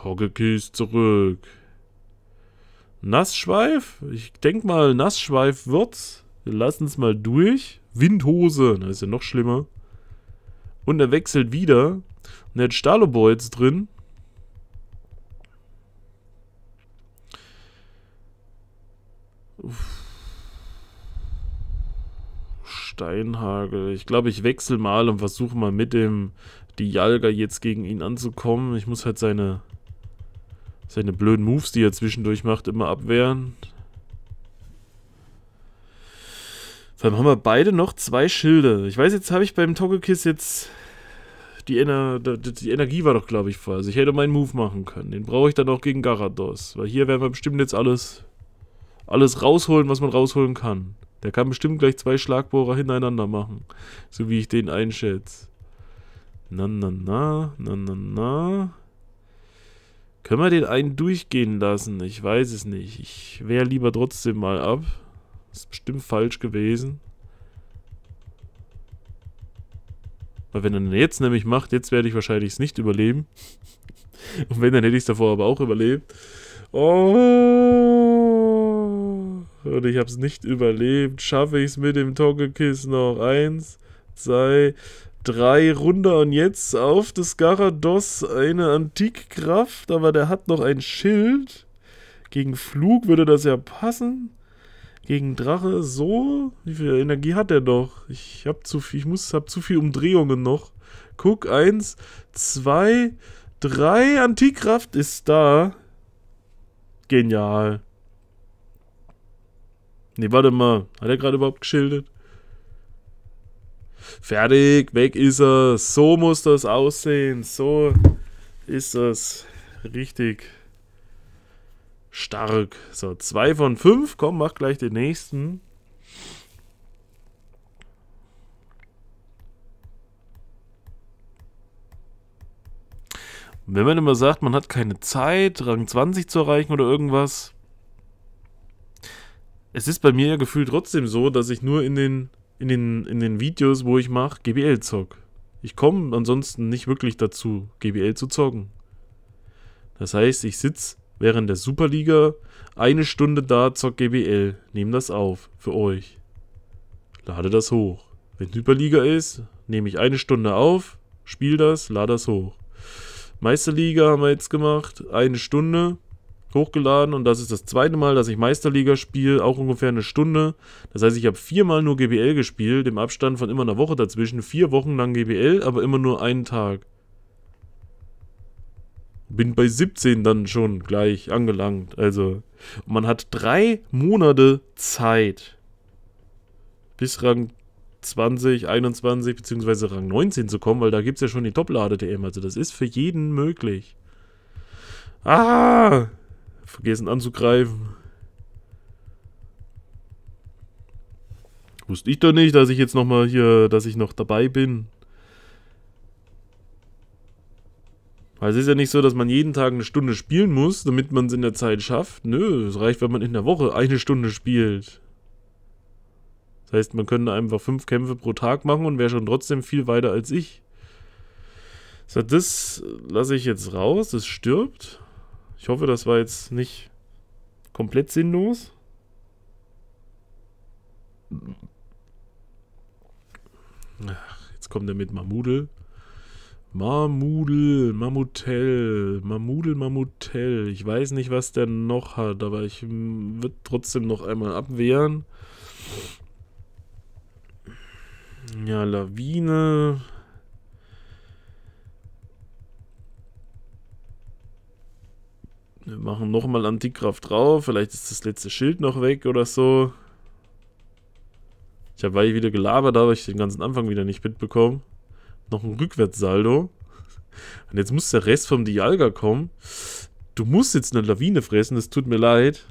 Togekiss zurück. Nassschweif? Ich denke mal, Nassschweif wird's. Wir lassen es mal durch. Windhose, das ist ja noch schlimmer. Und er wechselt wieder. Und er hat Staloboy jetzt drin. Uff. Steinhagel. Ich glaube, ich wechsle mal und versuche mal mit dem Dialga jetzt gegen ihn anzukommen. Ich muss halt seine seine blöden Moves, die er zwischendurch macht, immer abwehren. Vor allem haben wir beide noch zwei Schilde. Ich weiß, jetzt habe ich beim Togekiss jetzt... Die, Ener die Energie war doch, glaube ich, voll. Also ich hätte meinen Move machen können. Den brauche ich dann auch gegen Garados. Weil hier werden wir bestimmt jetzt alles, alles rausholen, was man rausholen kann. Der kann bestimmt gleich zwei Schlagbohrer hintereinander machen. So wie ich den einschätze. Na, na, na, na, na, na. Können wir den einen durchgehen lassen? Ich weiß es nicht. Ich wäre lieber trotzdem mal ab. Ist bestimmt falsch gewesen. Weil wenn er den jetzt nämlich macht, jetzt werde ich wahrscheinlich es nicht überleben. Und wenn, dann hätte ich es davor aber auch überlebt. Oh! Und ich habe es nicht überlebt. Schaffe ich es mit dem Togekiss noch? Eins, zwei, drei Runde und jetzt auf das Garados eine Antikkraft, aber der hat noch ein Schild. Gegen Flug würde das ja passen. Gegen Drache so. Wie viel Energie hat er noch? Ich habe zu viel, ich muss, hab zu viel Umdrehungen noch. Guck, eins, zwei, drei. Antikkraft ist da. Genial. Ne, warte mal. Hat er gerade überhaupt geschildert? Fertig, weg ist er. So muss das aussehen. So ist das richtig stark. So, 2 von 5. Komm, mach gleich den nächsten. Wenn man immer sagt, man hat keine Zeit, Rang 20 zu erreichen oder irgendwas. Es ist bei mir ja gefühlt trotzdem so, dass ich nur in den in den, in den Videos, wo ich mache, GBL zock. Ich komme ansonsten nicht wirklich dazu, GBL zu zocken. Das heißt, ich sitze während der Superliga eine Stunde da, zock GBL, nehme das auf für euch. Lade das hoch. Wenn Superliga ist, nehme ich eine Stunde auf, spiele das, lade das hoch. Meisterliga haben wir jetzt gemacht, eine Stunde, hochgeladen und das ist das zweite Mal, dass ich Meisterliga spiele, auch ungefähr eine Stunde. Das heißt, ich habe viermal nur GBL gespielt, im Abstand von immer einer Woche dazwischen. Vier Wochen lang GBL, aber immer nur einen Tag. Bin bei 17 dann schon gleich angelangt. Also, man hat drei Monate Zeit. Bis Rang 20, 21 beziehungsweise Rang 19 zu kommen, weil da gibt es ja schon die Toplade-DM. Also das ist für jeden möglich. Ah! Vergessen anzugreifen. Wusste ich doch nicht, dass ich jetzt nochmal hier, dass ich noch dabei bin. Weil es ist ja nicht so, dass man jeden Tag eine Stunde spielen muss, damit man es in der Zeit schafft. Nö, es reicht, wenn man in der Woche eine Stunde spielt. Das heißt, man könnte einfach fünf Kämpfe pro Tag machen und wäre schon trotzdem viel weiter als ich. So, das lasse ich jetzt raus, das stirbt. Ich hoffe, das war jetzt nicht komplett sinnlos. Ach, jetzt kommt er mit Mamudel. Marmudel, Mammutel, Marmudel, Mammutel. Ich weiß nicht, was der noch hat, aber ich würde trotzdem noch einmal abwehren. Ja, Lawine, Wir machen nochmal Antikraft drauf. Vielleicht ist das letzte Schild noch weg oder so. Ich habe weil ich wieder gelabert habe, ich den ganzen Anfang wieder nicht mitbekommen. Noch ein Rückwärtssaldo. Und jetzt muss der Rest vom Dialga kommen. Du musst jetzt eine Lawine fressen, das tut mir leid.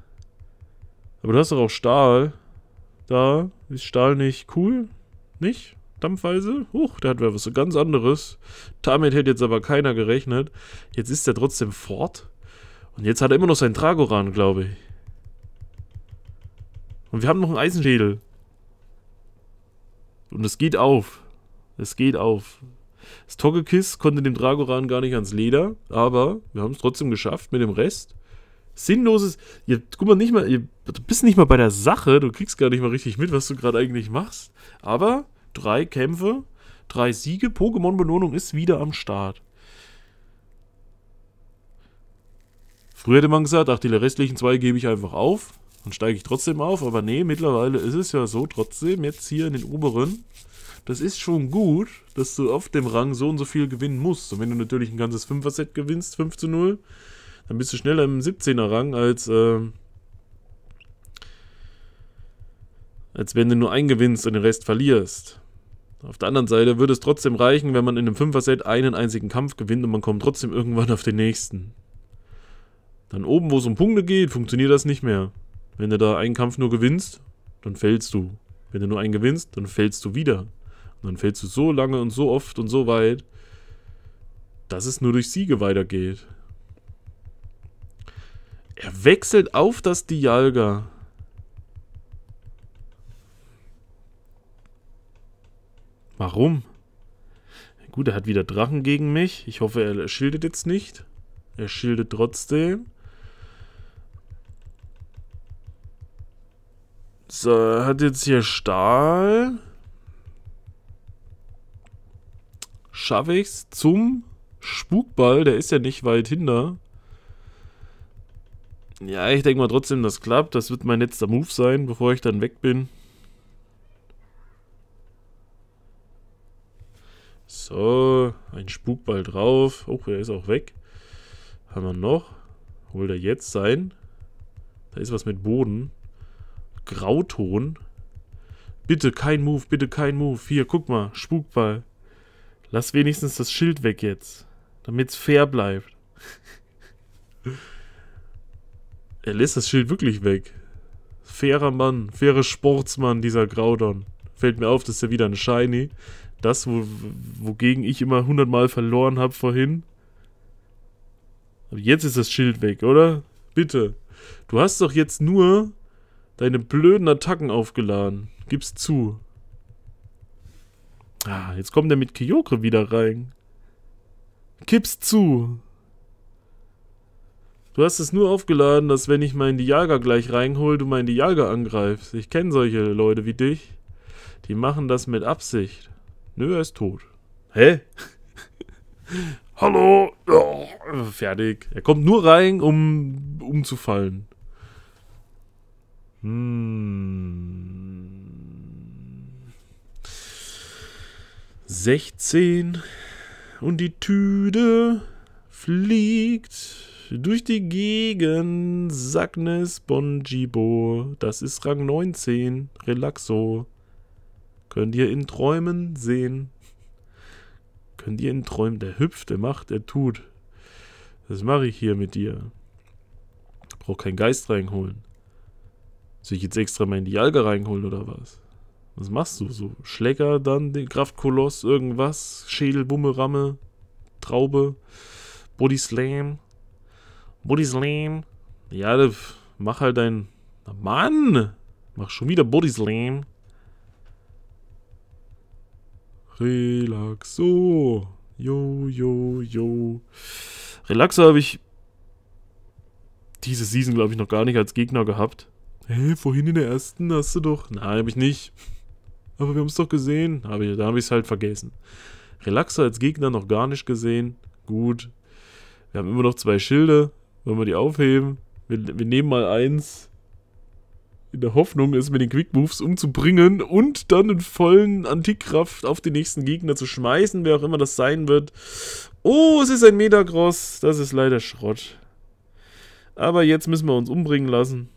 Aber du hast doch auch Stahl. Da ist Stahl nicht cool. Nicht? Dampfweise? Huch, da hat wir was so ganz anderes. Damit hätte jetzt aber keiner gerechnet. Jetzt ist er trotzdem fort. Und jetzt hat er immer noch seinen Dragoran, glaube ich. Und wir haben noch einen Eisenschädel. Und es geht auf. Es geht auf. Das Togekiss konnte dem Dragoran gar nicht ans Leder, aber wir haben es trotzdem geschafft mit dem Rest. Sinnloses. Ihr, guck mal, nicht mal, ihr, du bist nicht mal bei der Sache, du kriegst gar nicht mal richtig mit, was du gerade eigentlich machst. Aber drei Kämpfe, drei Siege, Pokémon-Belohnung ist wieder am Start. Früher hätte man gesagt, ach, die restlichen zwei gebe ich einfach auf, dann steige ich trotzdem auf, aber nee, mittlerweile ist es ja so, trotzdem jetzt hier in den oberen, das ist schon gut, dass du auf dem Rang so und so viel gewinnen musst. Und wenn du natürlich ein ganzes 5 er set gewinnst, 5 zu 0, dann bist du schneller im 17er-Rang als, äh, als wenn du nur einen gewinnst und den Rest verlierst. Auf der anderen Seite würde es trotzdem reichen, wenn man in einem 5 er set einen einzigen Kampf gewinnt und man kommt trotzdem irgendwann auf den nächsten. Dann oben, wo es um Punkte geht, funktioniert das nicht mehr. Wenn du da einen Kampf nur gewinnst, dann fällst du. Wenn du nur einen gewinnst, dann fällst du wieder. Und dann fällst du so lange und so oft und so weit, dass es nur durch Siege weitergeht. Er wechselt auf das Dialga. Warum? Gut, er hat wieder Drachen gegen mich. Ich hoffe, er schildert jetzt nicht. Er schildert trotzdem. So, er hat jetzt hier Stahl. Schaffe ich's zum Spukball? Der ist ja nicht weit hinter. Ja, ich denke mal trotzdem, das klappt. Das wird mein letzter Move sein, bevor ich dann weg bin. So, ein Spukball drauf. Oh, er ist auch weg. Haben wir noch? Wo will der jetzt sein? Da ist was mit Boden. Grauton. Bitte kein Move, bitte kein Move. Hier, guck mal, Spukball. Lass wenigstens das Schild weg jetzt, damit's fair bleibt. er lässt das Schild wirklich weg. Fairer Mann, fairer Sportsmann, dieser Graudon. Fällt mir auf, das ist ja wieder ein Shiny. Das, wo, wogegen ich immer hundertmal verloren habe vorhin. Aber jetzt ist das Schild weg, oder? Bitte. Du hast doch jetzt nur deine blöden Attacken aufgeladen. Gib's zu. Ah, jetzt kommt er mit Kyokre wieder rein. Gib's zu. Du hast es nur aufgeladen, dass wenn ich meinen Dialga gleich reinhol, du meinen Dialga angreifst. Ich kenne solche Leute wie dich. Die machen das mit Absicht. Nö, er ist tot. Hä? Hallo? Oh, fertig. Er kommt nur rein, um umzufallen. 16. Hm. Und die Tüde fliegt durch die Gegend. Sagnes Bonjibo. Das ist Rang 19. Relaxo. Könnt ihr in Träumen sehen. Könnt ihr in Träumen. Der hüpft, der macht, der tut. Das mache ich hier mit dir. Braucht keinen Geist reinholen. Sich jetzt extra mal in die Alge reingeholt oder was? Was machst du? So Schläger dann, den Kraftkoloss, irgendwas, Schädel, Bummeramme, Traube, Body Slam, Body Slam. Ja, mach halt dein... Mann! Mach schon wieder Body Slam. Relaxo. Jo, jo, jo. Relaxo habe ich diese Season, glaube ich, noch gar nicht als Gegner gehabt hey, vorhin in der ersten hast du doch... Nein, habe ich nicht. Aber wir haben es doch gesehen. Hab ich, da habe ich es halt vergessen. Relaxer als Gegner noch gar nicht gesehen. Gut. Wir haben immer noch zwei Schilde. Wollen wir die aufheben? Wir, wir nehmen mal eins. In der Hoffnung, es mit den Quick Moves umzubringen und dann in vollen Antikkraft auf den nächsten Gegner zu schmeißen, wer auch immer das sein wird. Oh, es ist ein Metagross. Das ist leider Schrott. Aber jetzt müssen wir uns umbringen lassen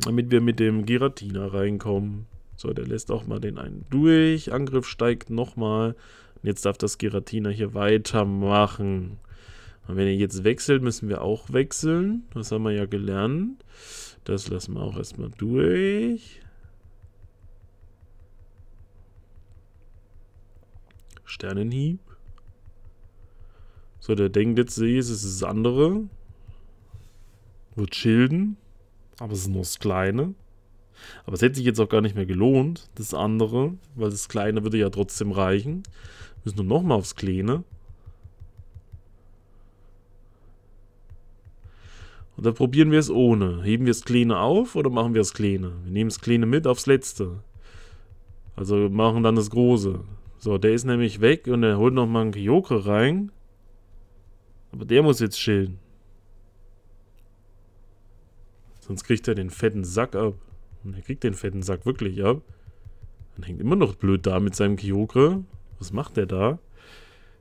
damit wir mit dem Giratina reinkommen. So, der lässt auch mal den einen durch. Angriff steigt nochmal. Jetzt darf das Giratina hier weitermachen. Und wenn er jetzt wechselt, müssen wir auch wechseln. Das haben wir ja gelernt. Das lassen wir auch erstmal durch. Sternenhieb. So, der denkt jetzt, es ist das andere. Wird schilden. Aber es ist nur das Kleine. Aber es hätte sich jetzt auch gar nicht mehr gelohnt, das andere, weil das Kleine würde ja trotzdem reichen. Wir müssen nur nochmal aufs Kleine. Und dann probieren wir es ohne. Heben wir das Kleine auf oder machen wir das Kleine? Wir nehmen das Kleine mit aufs Letzte. Also machen dann das Große. So, der ist nämlich weg und er holt nochmal einen Kyokre rein. Aber der muss jetzt chillen. Sonst kriegt er den fetten Sack ab. Und er kriegt den fetten Sack wirklich ab. Dann hängt immer noch blöd da mit seinem Kyogre. Was macht der da?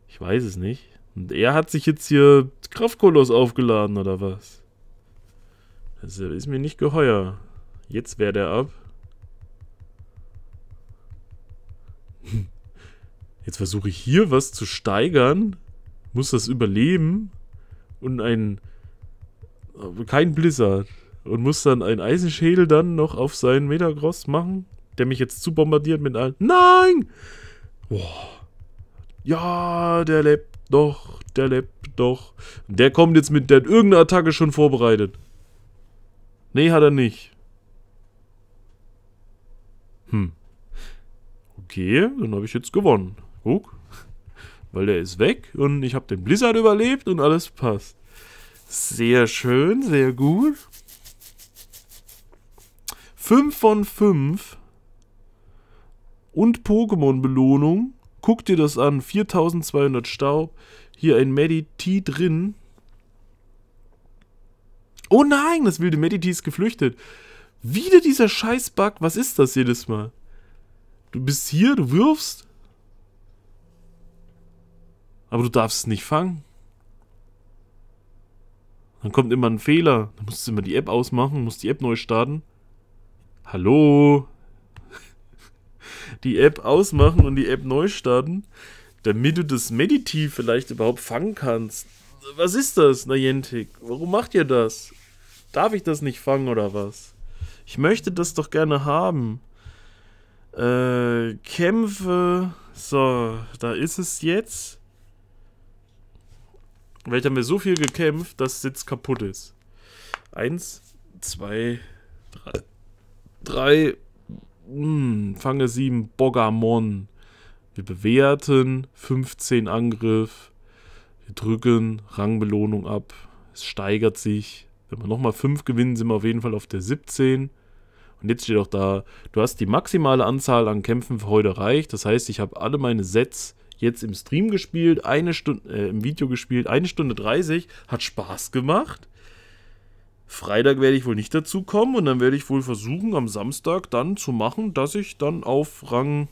Ich weiß es nicht. Und er hat sich jetzt hier Kraftkoloss aufgeladen, oder was? Das ist mir nicht geheuer. Jetzt wäre der ab. Jetzt versuche ich hier was zu steigern. Muss das überleben. Und ein... Kein Blizzard und muss dann einen Eisenschädel dann noch auf seinen Metagross machen, der mich jetzt zu bombardiert mit allen. Nein! Boah. Ja, der lebt doch, der lebt doch. Der kommt jetzt mit, der hat irgendeine Attacke schon vorbereitet. Nee, hat er nicht. Hm. Okay, dann habe ich jetzt gewonnen. Guck. Weil der ist weg und ich habe den Blizzard überlebt und alles passt. Sehr schön, sehr gut. 5 von 5 und Pokémon-Belohnung. Guck dir das an. 4200 Staub. Hier ein Mediti drin. Oh nein, das wilde Mediti ist geflüchtet. Wieder dieser Scheiß-Bug. Was ist das jedes Mal? Du bist hier, du wirfst. Aber du darfst es nicht fangen. Dann kommt immer ein Fehler. Dann musst du immer die App ausmachen, musst die App neu starten. Hallo? Die App ausmachen und die App neu starten, damit du das Meditiv vielleicht überhaupt fangen kannst. Was ist das, Niantic? Warum macht ihr das? Darf ich das nicht fangen oder was? Ich möchte das doch gerne haben. Äh, Kämpfe. So, da ist es jetzt. Vielleicht haben wir so viel gekämpft, dass es jetzt kaputt ist. Eins, zwei, drei drei, mh, hm, Fange 7, Bogamon. Wir bewerten 15 Angriff. Wir drücken Rangbelohnung ab. Es steigert sich. Wenn wir nochmal 5 gewinnen, sind wir auf jeden Fall auf der 17. Und jetzt steht auch da, du hast die maximale Anzahl an Kämpfen für heute erreicht. Das heißt, ich habe alle meine Sets jetzt im Stream gespielt, eine Stunde, äh, im Video gespielt, eine Stunde 30. Hat Spaß gemacht. Freitag werde ich wohl nicht dazu kommen und dann werde ich wohl versuchen, am Samstag dann zu machen, dass ich dann auf Rang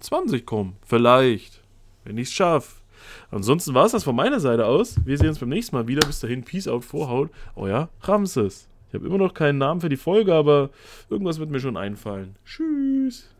20 komme. Vielleicht, wenn ich es schaffe. Ansonsten war es das von meiner Seite aus. Wir sehen uns beim nächsten Mal wieder. Bis dahin, Peace out, Vorhaut, euer Ramses. Ich habe immer noch keinen Namen für die Folge, aber irgendwas wird mir schon einfallen. Tschüss.